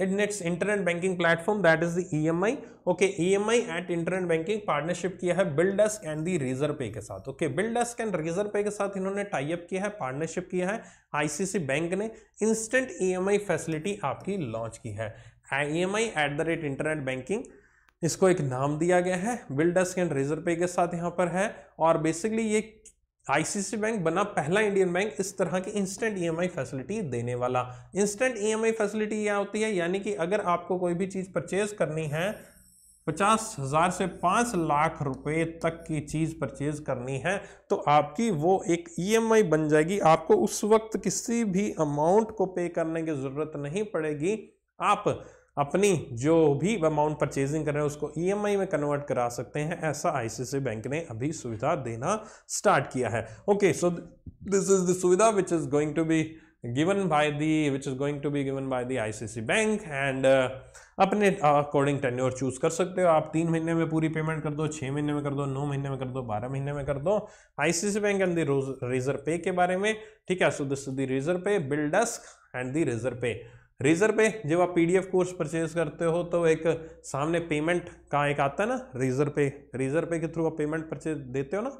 in its internet banking platform that is the EMI okay EMI and internet banking partnership किया है BillDesk and the reserve पे के साथ okay BillDesk and reserve पे के साथ इन्होंने type किया है पार्टनरशिप किया है आईसीसी बैंक ने इंस्टेंट ई फैसिलिटी आपकी लॉन्च की है E M I at the rate internet banking इसको एक नाम दिया गया है बिल्डर्स एंड रिजर्व पे के साथ यहाँ पर है और बेसिकली ये आईसीसी बैंक बना पहला इंडियन बैंक इस तरह की इंस्टेंट ईएमआई फैसिलिटी देने वाला इंस्टेंट ईएमआई फैसिलिटी क्या होती है यानी कि अगर आपको कोई भी चीज़ परचेज करनी है पचास हजार से पाँच लाख रुपए तक की चीज़ परचेज करनी है तो आपकी वो एक ईएमआई e बन जाएगी आपको उस वक्त किसी भी अमाउंट को पे करने की ज़रूरत नहीं पड़ेगी आप अपनी जो भी अमाउंट परचेजिंग कर रहे हैं उसको ईएमआई e में कन्वर्ट करा सकते हैं ऐसा आईसीआई बैंक ने अभी सुविधा देना स्टार्ट किया है okay so this is the सुविधा which is going to be given by the which is going to be given by the ICC bank and अपने अकॉर्डिंग टेन्योर चूज कर सकते हो आप तीन महीने में पूरी पेमेंट कर दो छः महीने में कर दो नौ महीने में कर दो बारह महीने में कर दो C bank and the reserve पे के बारे में ठीक है so this the reserve pay BillDesk and the reserve pay Razorpay जब आप पीडीएफ कोर्स परचेज करते हो तो एक सामने पेमेंट का एक आता है ना रेजर पे रेजर पे के थ्रू आप पेमेंट परचेज देते हो ना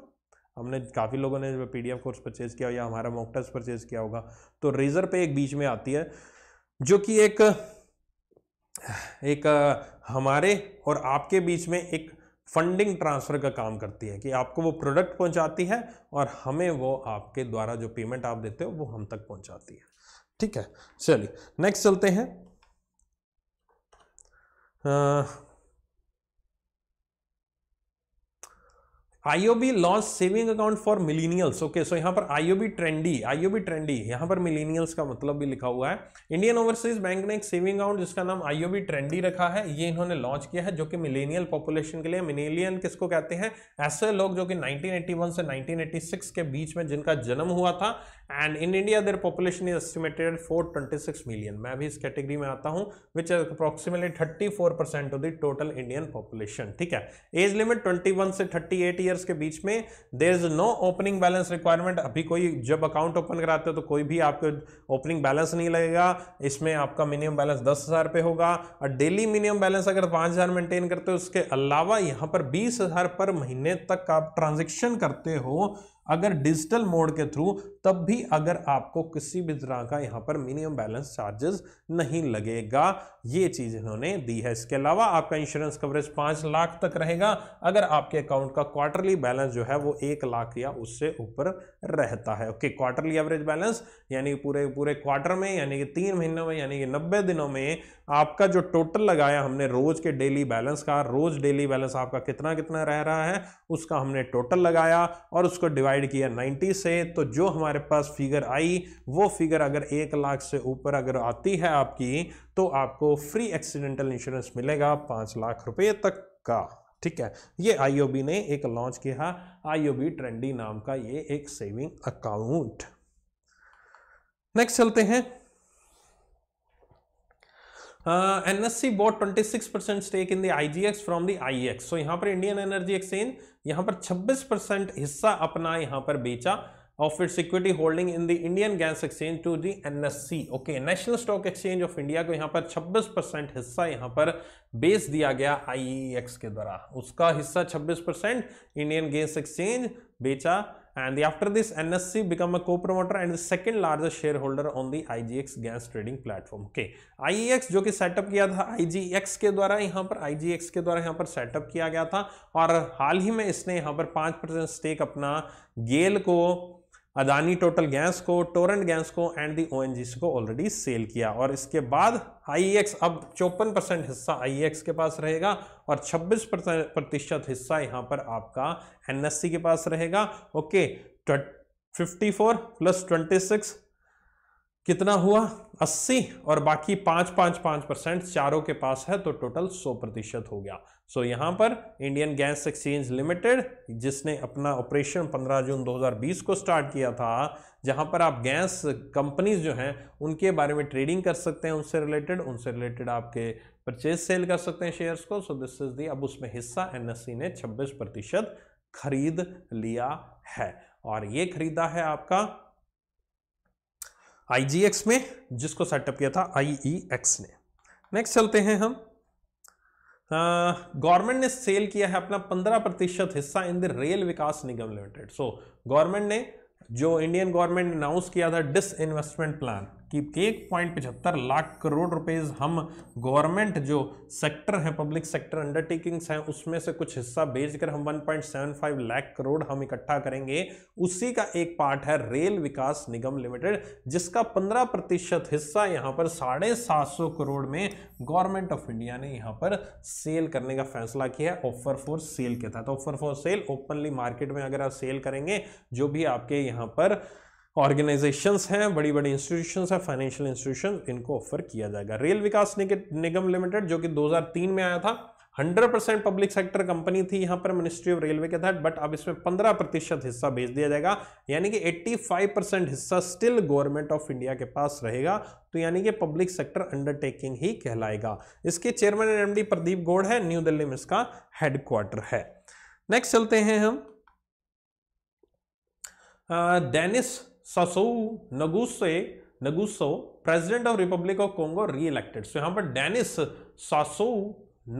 हमने काफ़ी लोगों ने जब पी कोर्स परचेज़ किया या हमारा मॉक टेस्ट परचेज़ किया होगा तो रेजर पे एक बीच में आती है जो कि एक एक हमारे और आपके बीच में एक फंडिंग ट्रांसफ़र का काम करती है कि आपको वो प्रोडक्ट पहुंचाती है और हमें वो आपके द्वारा जो पेमेंट आप देते हो वो हम तक पहुंचाती है ठीक है चलिए नेक्स्ट चलते हैं IOB launch saving account for millennials okay so यहाँ पर आईओबी ट्रेंडी आईओबी ट्रेंडी यहाँ पर मिलीनियल्स का मतलब भी लिखा हुआ है इंडियन ओवरसीज बैंक ने एक सेविंग अकाउंट जिसका नाम आईओबी ट्रेंडी रखा है ये इन्होंने लॉन्च किया है जो कि मिलेनियल पॉपुलेशन के लिए मिलेनियल किसको कहते हैं ऐसे लोग जो कि 1981 से 1986 के बीच में जिनका जन्म हुआ था and in India there population is estimated four million मैं भी इस कैटेगरी में आता हूँ which is approximately thirty of the total Indian population ठीक है एज लिमिट ट्वेंटी से थर्टी एट ईयर्स के बीच में there is no opening balance requirement अभी कोई जब अकाउंट ओपन कराते हो तो कोई भी आपके ओपनिंग बैलेंस नहीं लगेगा इसमें आपका मिनिमम बैलेंस दस हज़ार रुपये होगा और डेली मिनिमम बैलेंस अगर पाँच हज़ार मेंटेन करते हो उसके अलावा यहाँ पर बीस हज़ार पर महीने तक आप ट्रांजेक्शन करते हो अगर डिजिटल मोड के थ्रू तब भी अगर आपको किसी भी तरह का यहाँ पर मिनिमम बैलेंस चार्जेस नहीं लगेगा ये चीज़ इन्होंने दी है इसके अलावा आपका इंश्योरेंस कवरेज पाँच लाख तक रहेगा अगर आपके अकाउंट का क्वार्टरली बैलेंस जो है वो एक लाख या उससे ऊपर रहता है ओके क्वार्टरली एवरेज बैलेंस यानी पूरे पूरे क्वार्टर में यानी कि तीन महीनों में यानी कि नब्बे दिनों में आपका जो टोटल लगाया हमने रोज के डेली बैलेंस का रोज डेली बैलेंस आपका कितना कितना रह रहा है उसका हमने टोटल लगाया और उसको डिवाइड किया 90 से तो जो हमारे पास फिगर आई वो फिगर अगर एक लाख से ऊपर अगर आती है आपकी तो आपको फ्री एक्सीडेंटल इंश्योरेंस मिलेगा पाँच लाख रुपये तक का ठीक है ये आईओबी ने एक लॉन्च किया आईओबी ट्रेंडी नाम का ये एक सेविंग अकाउंट नेक्स्ट चलते हैं NSC twenty 26 percent stake in the IGX from the IX so यहां पर इंडियन एनर्जी एक्सचेंज यहां पर 26 परसेंट हिस्सा अपना यहां पर बेचा of its equity holding in the Indian gas exchange to the NSC. Okay, National Stock Exchange of India को यहाँ पर 26 परसेंट हिस्सा यहाँ पर बेस दिया गया IEX के द्वारा उसका हिस्सा 26 परसेंट इंडियन गैस एक्सचेंज बेचा and after this NSC become a co-promoter and the second largest shareholder on the IGX gas trading platform okay IEX जो कि सेटअप किया था IGX के द्वारा यहाँ पर IGX के द्वारा यहाँ पर सेटअप किया गया था और हाल ही में इसने यहाँ पर पांच परसेंट स्टेक अपना गेल को अदानी टोटल गैस को टोरेंट गैस को एंड दी ओ को ऑलरेडी सेल किया और इसके बाद आई e अब चौपन परसेंट हिस्सा आई e के पास रहेगा और 26 प्रतिशत हिस्सा यहाँ पर आपका एन के पास रहेगा okay fifty four plus twenty six कितना हुआ 80 और बाकी पांच पांच पांच परसेंट चारों के पास है तो टोटल 100 प्रतिशत हो गया सो so, यहाँ पर इंडियन गैस एक्सचेंज लिमिटेड जिसने अपना ऑपरेशन 15 जून 2020 को स्टार्ट किया था जहाँ पर आप गैस कंपनीज जो हैं उनके बारे में ट्रेडिंग कर सकते हैं उनसे रिलेटेड उनसे रिलेटेड आपके परचेज सेल कर सकते हैं शेयर्स को सो दिस इज दी अब उसमें हिस्सा एन e ने छब्बीस प्रतिशत खरीद लिया है और ये खरीदा है आपका आई में जिसको सेटअप किया था आई e ने नेक्स्ट चलते हैं हम गवर्नमेंट ने सेल किया है अपना पंद्रह प्रतिशत हिस्सा in the Rail Vikas Nigam limited so government ने जो इंडियन गवर्नमेंट ने अनाउंस किया था डिस इन्वेस्टमेंट प्लान कि एक पॉइंट पचहत्तर लाख करोड़ रुपए हम गवर्नमेंट जो सेक्टर है पब्लिक सेक्टर अंडरटेकिंग्स हैं उसमें से कुछ हिस्सा बेचकर हम 1.75 लाख करोड़ हम इकट्ठा करेंगे उसी का एक पार्ट है रेल विकास निगम लिमिटेड जिसका 15 प्रतिशत हिस्सा यहाँ पर साढ़े सात सौ करोड़ में गवर्नमेंट ऑफ इंडिया ने यहाँ पर सेल करने का फैसला किया है ऑफर फॉर सेल के तहत offer for sale openly market में अगर आप सेल करेंगे जो भी आपके यहाँ पर ऑर्गेनाइजेशंस हैं बड़ी बड़ी इंस्टीट्यूशंस हैं फाइनेंशियल इंस्टीट्यूशन इनको ऑफर किया जाएगा रेल विकास निगम लिमिटेड जो कि 2003 में आया था 100 परसेंट पब्लिक सेक्टर कंपनी थी यहां पर मिनिस्ट्री ऑफ रेलवे के तहत बट अब इसमें 15 प्रतिशत हिस्सा बेच दिया जाएगा यानी कि 85 परसेंट हिस्सा स्टिल गवर्नमेंट ऑफ इंडिया के पास रहेगा तो यानी कि पब्लिक सेक्टर अंडरटेकिंग ही कहलाएगा इसके chairman and MD Pradeep Gaur है न्यू दिल्ली में इसका हेडक्वार्टर है नेक्स्ट चलते हैं हम Denis Sassou Nguesso Nguesso president of Republic of Congo reelected so यहां पर Denis Sassou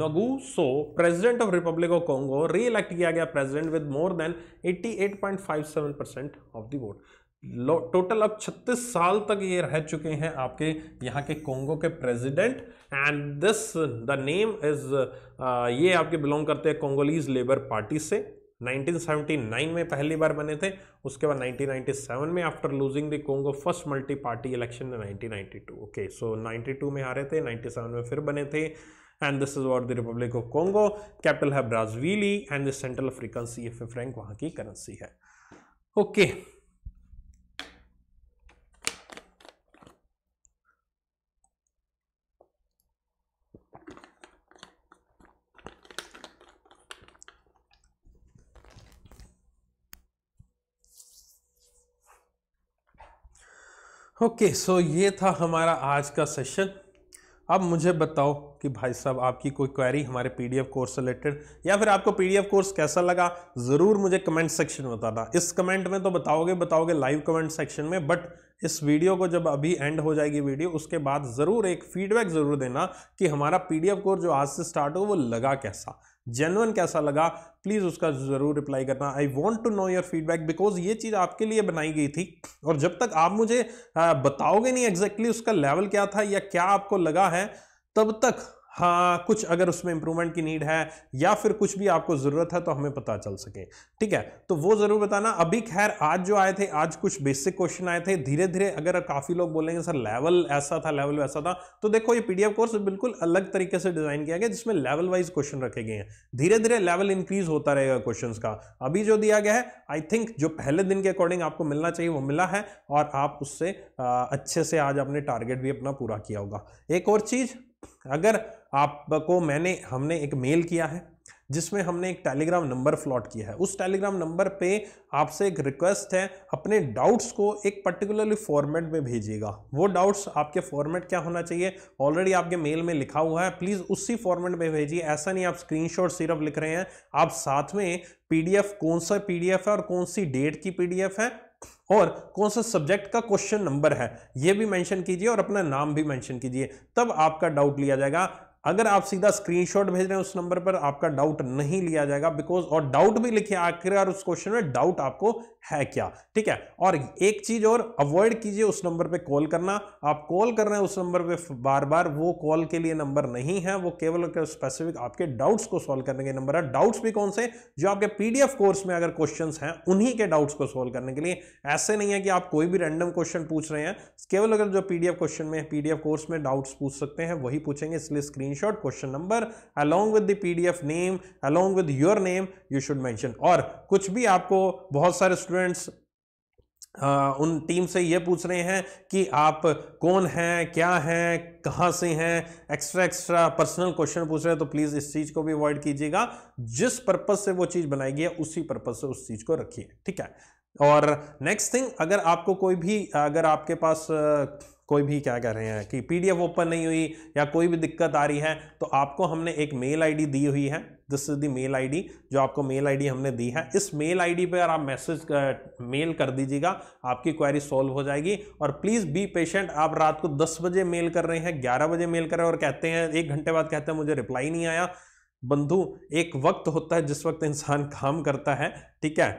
Nguesso president of Republic of Congo reelect किया गया president with more than 88.57 percent of the vote total अब 36 साल तक ये रह चुके हैं आपके यहाँ के कोंगो के president and this the name is ये आपके बिलोंग करते हैं कोंगोलीज लेबर पार्टी से 1979 में पहली बार बने थे उसके बाद 1997 में after losing the Congo first multi party election में 1992 ओके सो 92 में हारे थे 97 में फिर बने थे and this is what the Republic of Congo capital है Brazzaville and the central African C F F franc वहाँ की करेंसी है okay okay. Okay okay, so so ये था हमारा आज का सेशन अब मुझे बताओ कि भाई साहब आपकी कोई क्वेरी हमारे पीडीएफ कोर्स रिलेटेड या फिर आपको पीडीएफ कोर्स कैसा लगा ज़रूर मुझे कमेंट सेक्शन में बताना इस कमेंट में तो बताओगे बताओगे लाइव कमेंट सेक्शन में बट इस वीडियो को जब अभी एंड हो जाएगी वीडियो उसके बाद ज़रूर एक फीडबैक ज़रूर देना कि हमारा पीडीएफ कोर्स जो आज से स्टार्ट हो वो लगा कैसा जेनवन कैसा लगा प्लीज़ उसका ज़रूर रिप्लाई करना I want to know your feedback because ये चीज़ आपके लिए बनाई गई थी और जब तक आप मुझे बताओगे नहीं एग्जैक्टली exactly उसका लेवल क्या था या क्या आपको लगा है तब तक हाँ कुछ अगर उसमें इंप्रूवमेंट की नीड है या फिर कुछ भी आपको ज़रूरत है तो हमें पता चल सके ठीक है तो वो ज़रूर बताना अभी खैर आज जो आए थे आज कुछ बेसिक क्वेश्चन आए थे धीरे धीरे अगर काफ़ी लोग बोलेंगे सर लेवल ऐसा था लेवल वैसा था तो देखो ये पीडीएफ कोर्स बिल्कुल अलग तरीके से डिज़ाइन किया गया जिसमें लेवल वाइज क्वेश्चन रखे गए हैं धीरे धीरे लेवल इंक्रीज होता रहेगा क्वेश्चन का अभी जो दिया गया है आई थिंक जो पहले दिन के अकॉर्डिंग आपको मिलना चाहिए वो मिला है और आप उससे अच्छे से आज आपने टारगेट भी अपना पूरा किया होगा एक और चीज़ अगर आपको मैंने हमने एक मेल किया है जिसमें हमने एक टेलीग्राम नंबर फ्लॉट किया है उस टेलीग्राम नंबर पे आपसे एक रिक्वेस्ट है अपने डाउट्स को एक पर्टिकुलरली फॉर्मेट में भेजिएगा वो डाउट्स आपके फॉर्मेट क्या होना चाहिए ऑलरेडी आपके मेल में लिखा हुआ है प्लीज़ उसी फॉर्मेट में भेजिए ऐसा नहीं आप स्क्रीनशॉट सिर्फ लिख रहे हैं आप साथ में पी कौन सा पी है और कौन सी डेट की पी है और कौन सा सब्जेक्ट का क्वेश्चन नंबर है यह भी मेंशन कीजिए और अपना नाम भी मेंशन कीजिए तब आपका डाउट लिया जाएगा अगर आप सीधा स्क्रीनशॉट भेज रहे हैं उस नंबर पर आपका डाउट नहीं लिया जाएगा बिकॉज और डाउट भी लिखिए आखिरकार उस क्वेश्चन में डाउट आपको है क्या ठीक है और एक चीज और अवॉइड कीजिए उस नंबर पे कॉल करना आप कॉल कर रहे हैं उस नंबर पे बार बार वो कॉल के लिए नंबर नहीं है वो केवल स्पेसिफिक आपके डाउट्स को सॉल्व करने के नंबर है डाउट्स भी कौन से जो आपके पीडीएफ कोर्स में अगर क्वेश्चन हैं उन्हीं के डाउट्स को सोल्व करने के लिए ऐसे नहीं है कि आप कोई भी रैंडम क्वेश्चन पूछ रहे हैं केवल अगर जो पीडीएफ क्वेश्चन में पीडीएफ कोर्स में डाउट्स पूछ सकते हैं वही पूछेंगे इसलिए screen screenshot question number along with the pdf name along with your name you should mention और कुछ भी आपको बहुत सारे स्टूडेंट्स उन टीम से ये पूछ रहे हैं कि आप कौन हैं क्या हैं कहाँ से हैं एक्स्ट्रा एक्स्ट्रा पर्सनल क्वेश्चन पूछ रहे हैं तो प्लीज़ इस चीज़ को भी अवॉइड कीजिएगा जिस पर्पज़ से वो चीज़ बनाई गई है उसी पर्पज़ से उस चीज़ को रखिए ठीक है और नेक्स्ट थिंग अगर आपको कोई भी अगर आपके पास कोई भी क्या कह रहे हैं कि पीडीएफ ओपन नहीं हुई या कोई भी दिक्कत आ रही है तो आपको हमने एक मेल आईडी दी हुई है this is the mail ID जो आपको मेल आईडी हमने दी है इस मेल आईडी पर आप मैसेज मेल कर दीजिएगा आपकी क्वेरी सॉल्व हो जाएगी और प्लीज़ बी पेशेंट आप रात को 10 बजे मेल कर रहे हैं 11 बजे मेल कर रहे हैं और कहते हैं एक घंटे बाद कहते हैं मुझे रिप्लाई नहीं आया बंधु एक वक्त होता है जिस वक्त इंसान [LAUGHS] काम करता है ठीक है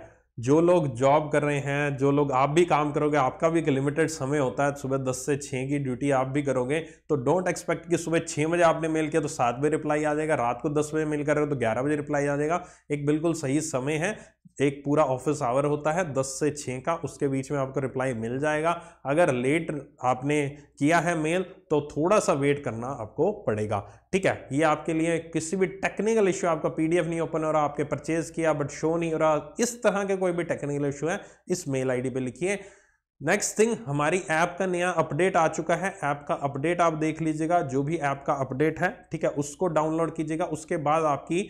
जो लोग जॉब कर रहे हैं जो लोग आप भी काम करोगे आपका भी एक लिमिटेड समय होता है सुबह दस से छः की ड्यूटी आप भी करोगे तो डोंट एक्सपेक्ट कि सुबह छः बजे आपने मेल किया तो सात बजे रिप्लाई आ जाएगा रात को दस बजे मेल कर रहे हो तो ग्यारह बजे रिप्लाई आ जाएगा एक बिल्कुल सही समय है एक पूरा ऑफिस आवर होता है 10 से 6 का उसके बीच में आपको रिप्लाई मिल जाएगा अगर लेट आपने किया है मेल तो थोड़ा सा वेट करना आपको पड़ेगा ठीक है ये आपके लिए किसी भी टेक्निकल इश्यू आपका पीडीएफ नहीं ओपन हो रहा आपके परचेज किया बट शो नहीं हो रहा इस तरह के कोई भी टेक्निकल इश्यू है इस मेल आईडी पर लिखिए नेक्स्ट थिंग हमारी ऐप का नया अपडेट आ चुका है ऐप का अपडेट आप देख लीजिएगा जो भी ऐप का अपडेट है ठीक है उसको डाउनलोड कीजिएगा उसके बाद आपकी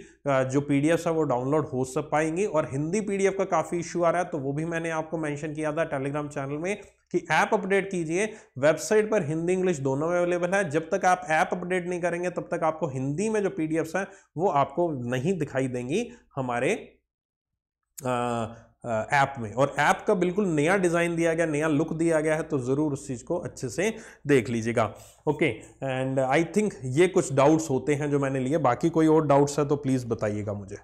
जो पी है वो डाउनलोड हो सक पाएंगी और हिंदी पी का काफ़ी इशू आ रहा है तो वो भी मैंने आपको मैंशन किया था टेलीग्राम चैनल में कि ऐप अपडेट कीजिए वेबसाइट पर हिंदी इंग्लिश दोनों में अवेलेबल है जब तक आप ऐप अपडेट नहीं करेंगे तब तक आपको हिंदी में जो पी हैं वो आपको नहीं दिखाई देंगी हमारे आ, ऐप में और ऐप का बिल्कुल नया डिज़ाइन दिया गया नया लुक दिया गया है तो ज़रूर उस चीज़ को अच्छे से देख लीजिएगा ओके एंड आई थिंक ये कुछ डाउट्स होते हैं जो मैंने लिए बाकी कोई और डाउट्स है तो प्लीज़ बताइएगा मुझे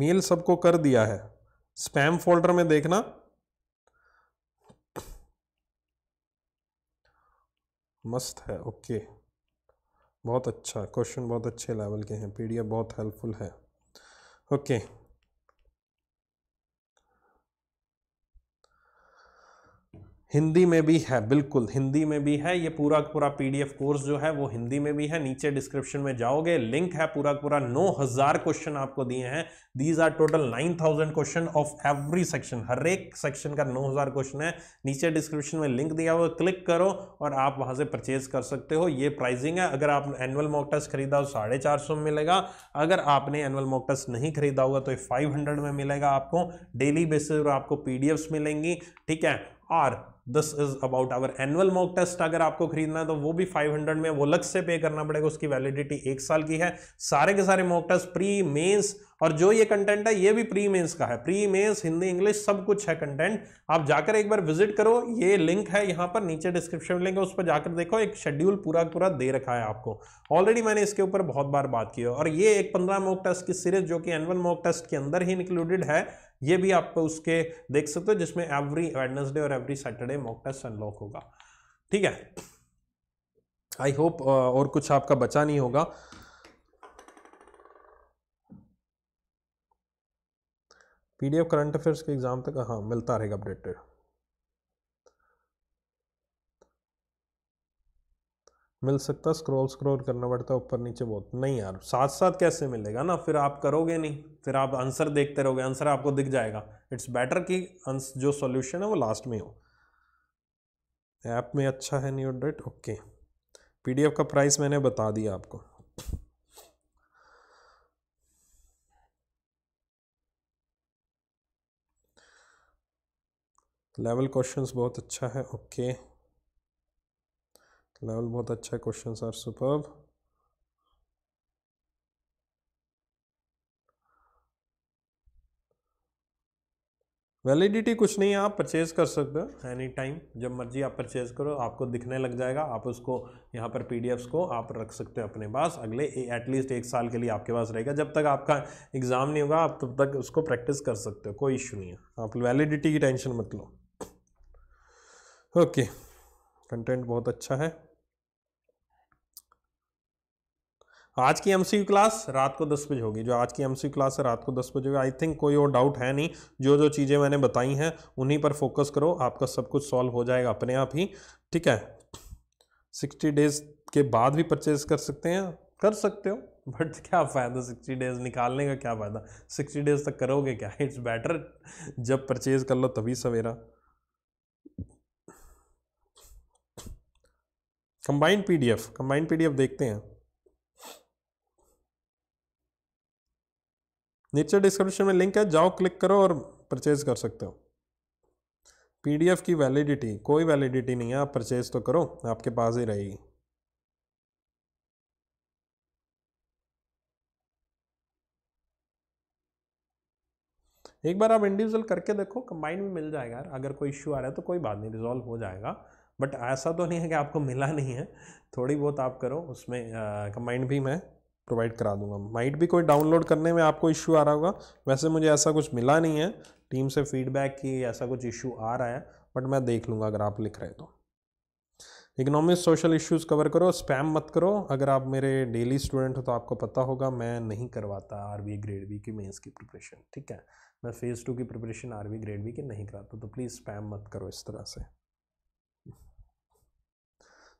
मेल सबको कर दिया है स्पैम फोल्डर में देखना मस्त है ओके okay. बहुत अच्छा क्वेश्चन बहुत अच्छे लेवल के हैं पीडीएफ बहुत हेल्पफुल है ओके हिंदी में भी है बिल्कुल हिंदी में भी है ये पूरा पूरा पीडीएफ कोर्स जो है वो हिंदी में भी है नीचे डिस्क्रिप्शन में जाओगे लिंक है पूरा पूरा नौ हज़ार क्वेश्चन आपको दिए हैं these are total nine thousand question of every section हर एक सेक्शन का नौ हज़ार क्वेश्चन है नीचे डिस्क्रिप्शन में लिंक दिया हुआ क्लिक करो और आप वहाँ से परचेज कर सकते हो ये प्राइजिंग है अगर आप एनुअल मॉक टेस्ट खरीदा हो साढ़े चार सौ में मिलेगा अगर आपने एनुअल मॉक टेस्ट नहीं खरीदा होगा तो फाइव हंड्रेड में मिलेगा आपको डेली बेसिस पर आपको पी मिलेंगी ठीक है आर this is about our annual mock test अगर आपको खरीदना है तो वो भी 500 में वो लग से पे करना पड़ेगा उसकी वैलिडिटी एक साल की है सारे के सारे मॉक टेस्ट प्री मेंस और जो ये कंटेंट है ये भी प्री मेंस का है प्री मेंस हिंदी इंग्लिश सब कुछ है कंटेंट आप जाकर एक बार विजिट करो ये लिंक है यहाँ पर नीचे डिस्क्रिप्शन लिंक है उस पर जाकर देखो एक शेड्यूल पूरा पूरा दे रखा है आपको ऑलरेडी मैंने इसके ऊपर बहुत बार बात की है और ये एक पंद्रह मॉक टेस्ट की सीरीज जो कि एनअल मॉक टेस्ट के अंदर ही इंक्लूडेड है ये भी आप उसके देख सकते हो जिसमें एवरी वेडनेसडे और every Saturday mock test unlock होगा ठीक है आई होप और कुछ आपका बचा नहीं होगा पीडीएफ करंट अफेयर्स के एग्ज़ाम तक हाँ मिलता रहेगा अपडेटेड मिल सकता स्क्रॉल स्क्रॉल करना पड़ता है ऊपर नीचे बहुत नहीं यार साथ साथ कैसे मिलेगा ना फिर आप करोगे नहीं फिर आप आंसर देखते रहोगे आंसर आपको दिख जाएगा इट्स बेटर कि जो सॉल्यूशन है वो लास्ट में हो ऐप में अच्छा है न्यू अपडेट ओके पीडीएफ का प्राइस मैंने बता दिया आपको लेवल क्वेश्चंस बहुत अच्छा है ओके लेवल बहुत अच्छा है क्वेश्चंस आर सुपर्ब वैलिडिटी कुछ नहीं है आप परचेज़ कर सकते हो एनी टाइम जब मर्जी आप परचेज़ करो आपको दिखने लग जाएगा आप उसको यहाँ पर पीडीएफ्स को आप रख सकते हो अपने पास अगले एटलीस्ट एक साल के लिए आपके पास रहेगा जब तक आपका एग्ज़ाम नहीं होगा आप तब तक उसको प्रैक्टिस कर सकते हो कोई इशू नहीं है आप वैलिडिटी की टेंशन मत लो ओके कंटेंट बहुत अच्छा है आज की एमसीक्यू क्लास रात को दस बजे होगी जो आज की एमसीक्यू क्लास है रात को दस बजे होगी आई थिंक कोई और डाउट है नहीं जो जो चीज़ें मैंने बताई हैं उन्हीं पर फोकस करो आपका सब कुछ सॉल्व हो जाएगा अपने आप ही ठीक है सिक्सटी डेज के बाद भी परचेज कर सकते हैं कर सकते हो बट [LAUGHS] क्या फ़ायदा सिक्सटी डेज निकालने का क्या फ़ायदा सिक्सटी डेज तक करोगे क्या इट्स बेटर जब परचेज कर लो तभी Savera combined PDF combined PDF देखते हैं नीचे डिस्क्रिप्शन में लिंक है जाओ क्लिक करो और परचेज कर सकते हो पीडीएफ की वैलिडिटी कोई वैलिडिटी नहीं है आप परचेज तो करो आपके पास ही रहेगी एक बार आप इंडिविजुअल करके देखो कंबाइंड भी मिल जाएगा अगर कोई इश्यू आ रहा है तो कोई बात नहीं रिजॉल्व हो जाएगा बट ऐसा तो नहीं है कि आपको मिला नहीं है थोड़ी बहुत आप करो उसमें कंबाइंड भी मैं प्रोवाइड करा दूंगा माइट भी कोई डाउनलोड करने में आपको इश्यू आ रहा होगा वैसे मुझे ऐसा कुछ मिला नहीं है टीम से फीडबैक की ऐसा कुछ इश्यू आ रहा है बट मैं देख लूँगा अगर आप लिख रहे तो इकोनॉमिक सोशल इश्यूज़ कवर करो स्पैम मत करो अगर आप मेरे डेली स्टूडेंट हो तो आपको पता होगा मैं नहीं करवाता आर बी ग्रेड बी की मेन्स की प्रिपरेशन ठीक है मैं फ़ेज़ टू की preparation R B grade B की नहीं कराता तो प्लीज़ स्पैम मत करो इस तरह से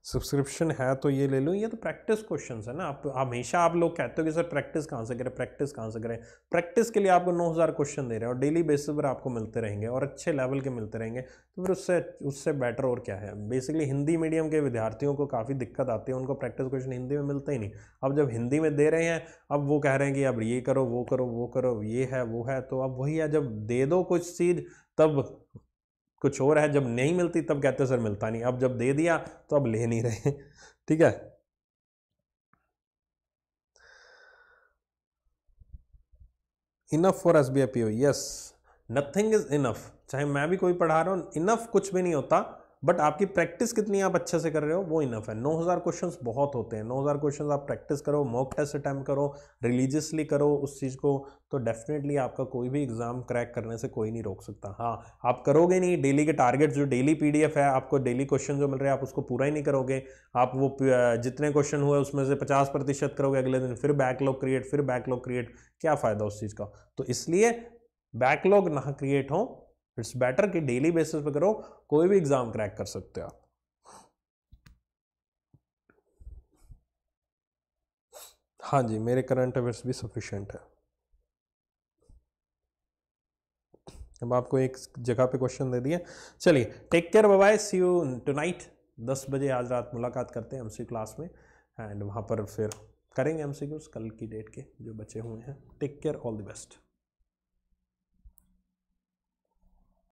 सब्सक्रिप्शन है तो ये ले लो ये तो प्रैक्टिस क्वेश्चन है ना आप हमेशा आप लोग कहते हो कि सर प्रैक्टिस कहाँ से करें प्रैक्टिस कहाँ से करें प्रैक्टिस के लिए आपको 9000 क्वेश्चन दे रहे हैं और डेली बेसिस पर आपको मिलते रहेंगे और अच्छे लेवल के मिलते रहेंगे तो फिर उससे उससे बेटर और क्या है बेसिकली हिंदी मीडियम के विद्यार्थियों को काफ़ी दिक्कत आती है उनको प्रैक्टिस क्वेश्चन हिंदी में मिलते ही नहीं अब जब हिंदी में दे रहे हैं अब वो कह रहे हैं कि अब ये करो वो करो वो करो ये है वो है तो अब वही है जब दे दो कुछ चीज़ तब कुछ और है जब नहीं मिलती तब कहते सर मिलता नहीं अब जब दे दिया तो अब ले नहीं रहे [LAUGHS] ठीक है enough for S B I P O yes nothing is enough चाहे मैं भी कोई पढ़ा रहा हूं इनफ कुछ भी नहीं होता बट आपकी प्रैक्टिस कितनी आप अच्छे से कर रहे हो वो इनफ है 9000 क्वेश्चंस बहुत होते हैं 9000 क्वेश्चंस आप प्रैक्टिस करो मॉक टेस्ट अटैम्प करो रिलीजियसली करो उस चीज़ को तो डेफिनेटली आपका कोई भी एग्ज़ाम क्रैक करने से कोई नहीं रोक सकता हाँ आप करोगे नहीं डेली के टारगेट जो डेली पी है आपको डेली क्वेश्चन जो मिल रहे हैं आप उसको पूरा ही नहीं करोगे आप वो जितने क्वेश्चन हुए उसमें से पचास प्रतिशत करोगे अगले दिन फिर बैकलॉग क्रिएट फिर बैकलॉग क्रिएट क्या फ़ायदा उस चीज़ का तो इसलिए बैकलॉग ना क्रिएट हो इट्स बेटर कि डेली बेसिस पे करो कोई भी एग्जाम क्रैक कर सकते हो आप हाँ जी मेरे करंट अफेयर्स भी सफिशिएंट है अब आपको एक जगह पे क्वेश्चन दे दिया चलिए take care bye see you tonight दस बजे आज रात मुलाकात करते हैं एमसी क्लास में एंड वहाँ पर फिर करेंगे एमसीक्यूज कल की डेट के जो बचे हुए हैं take care all the best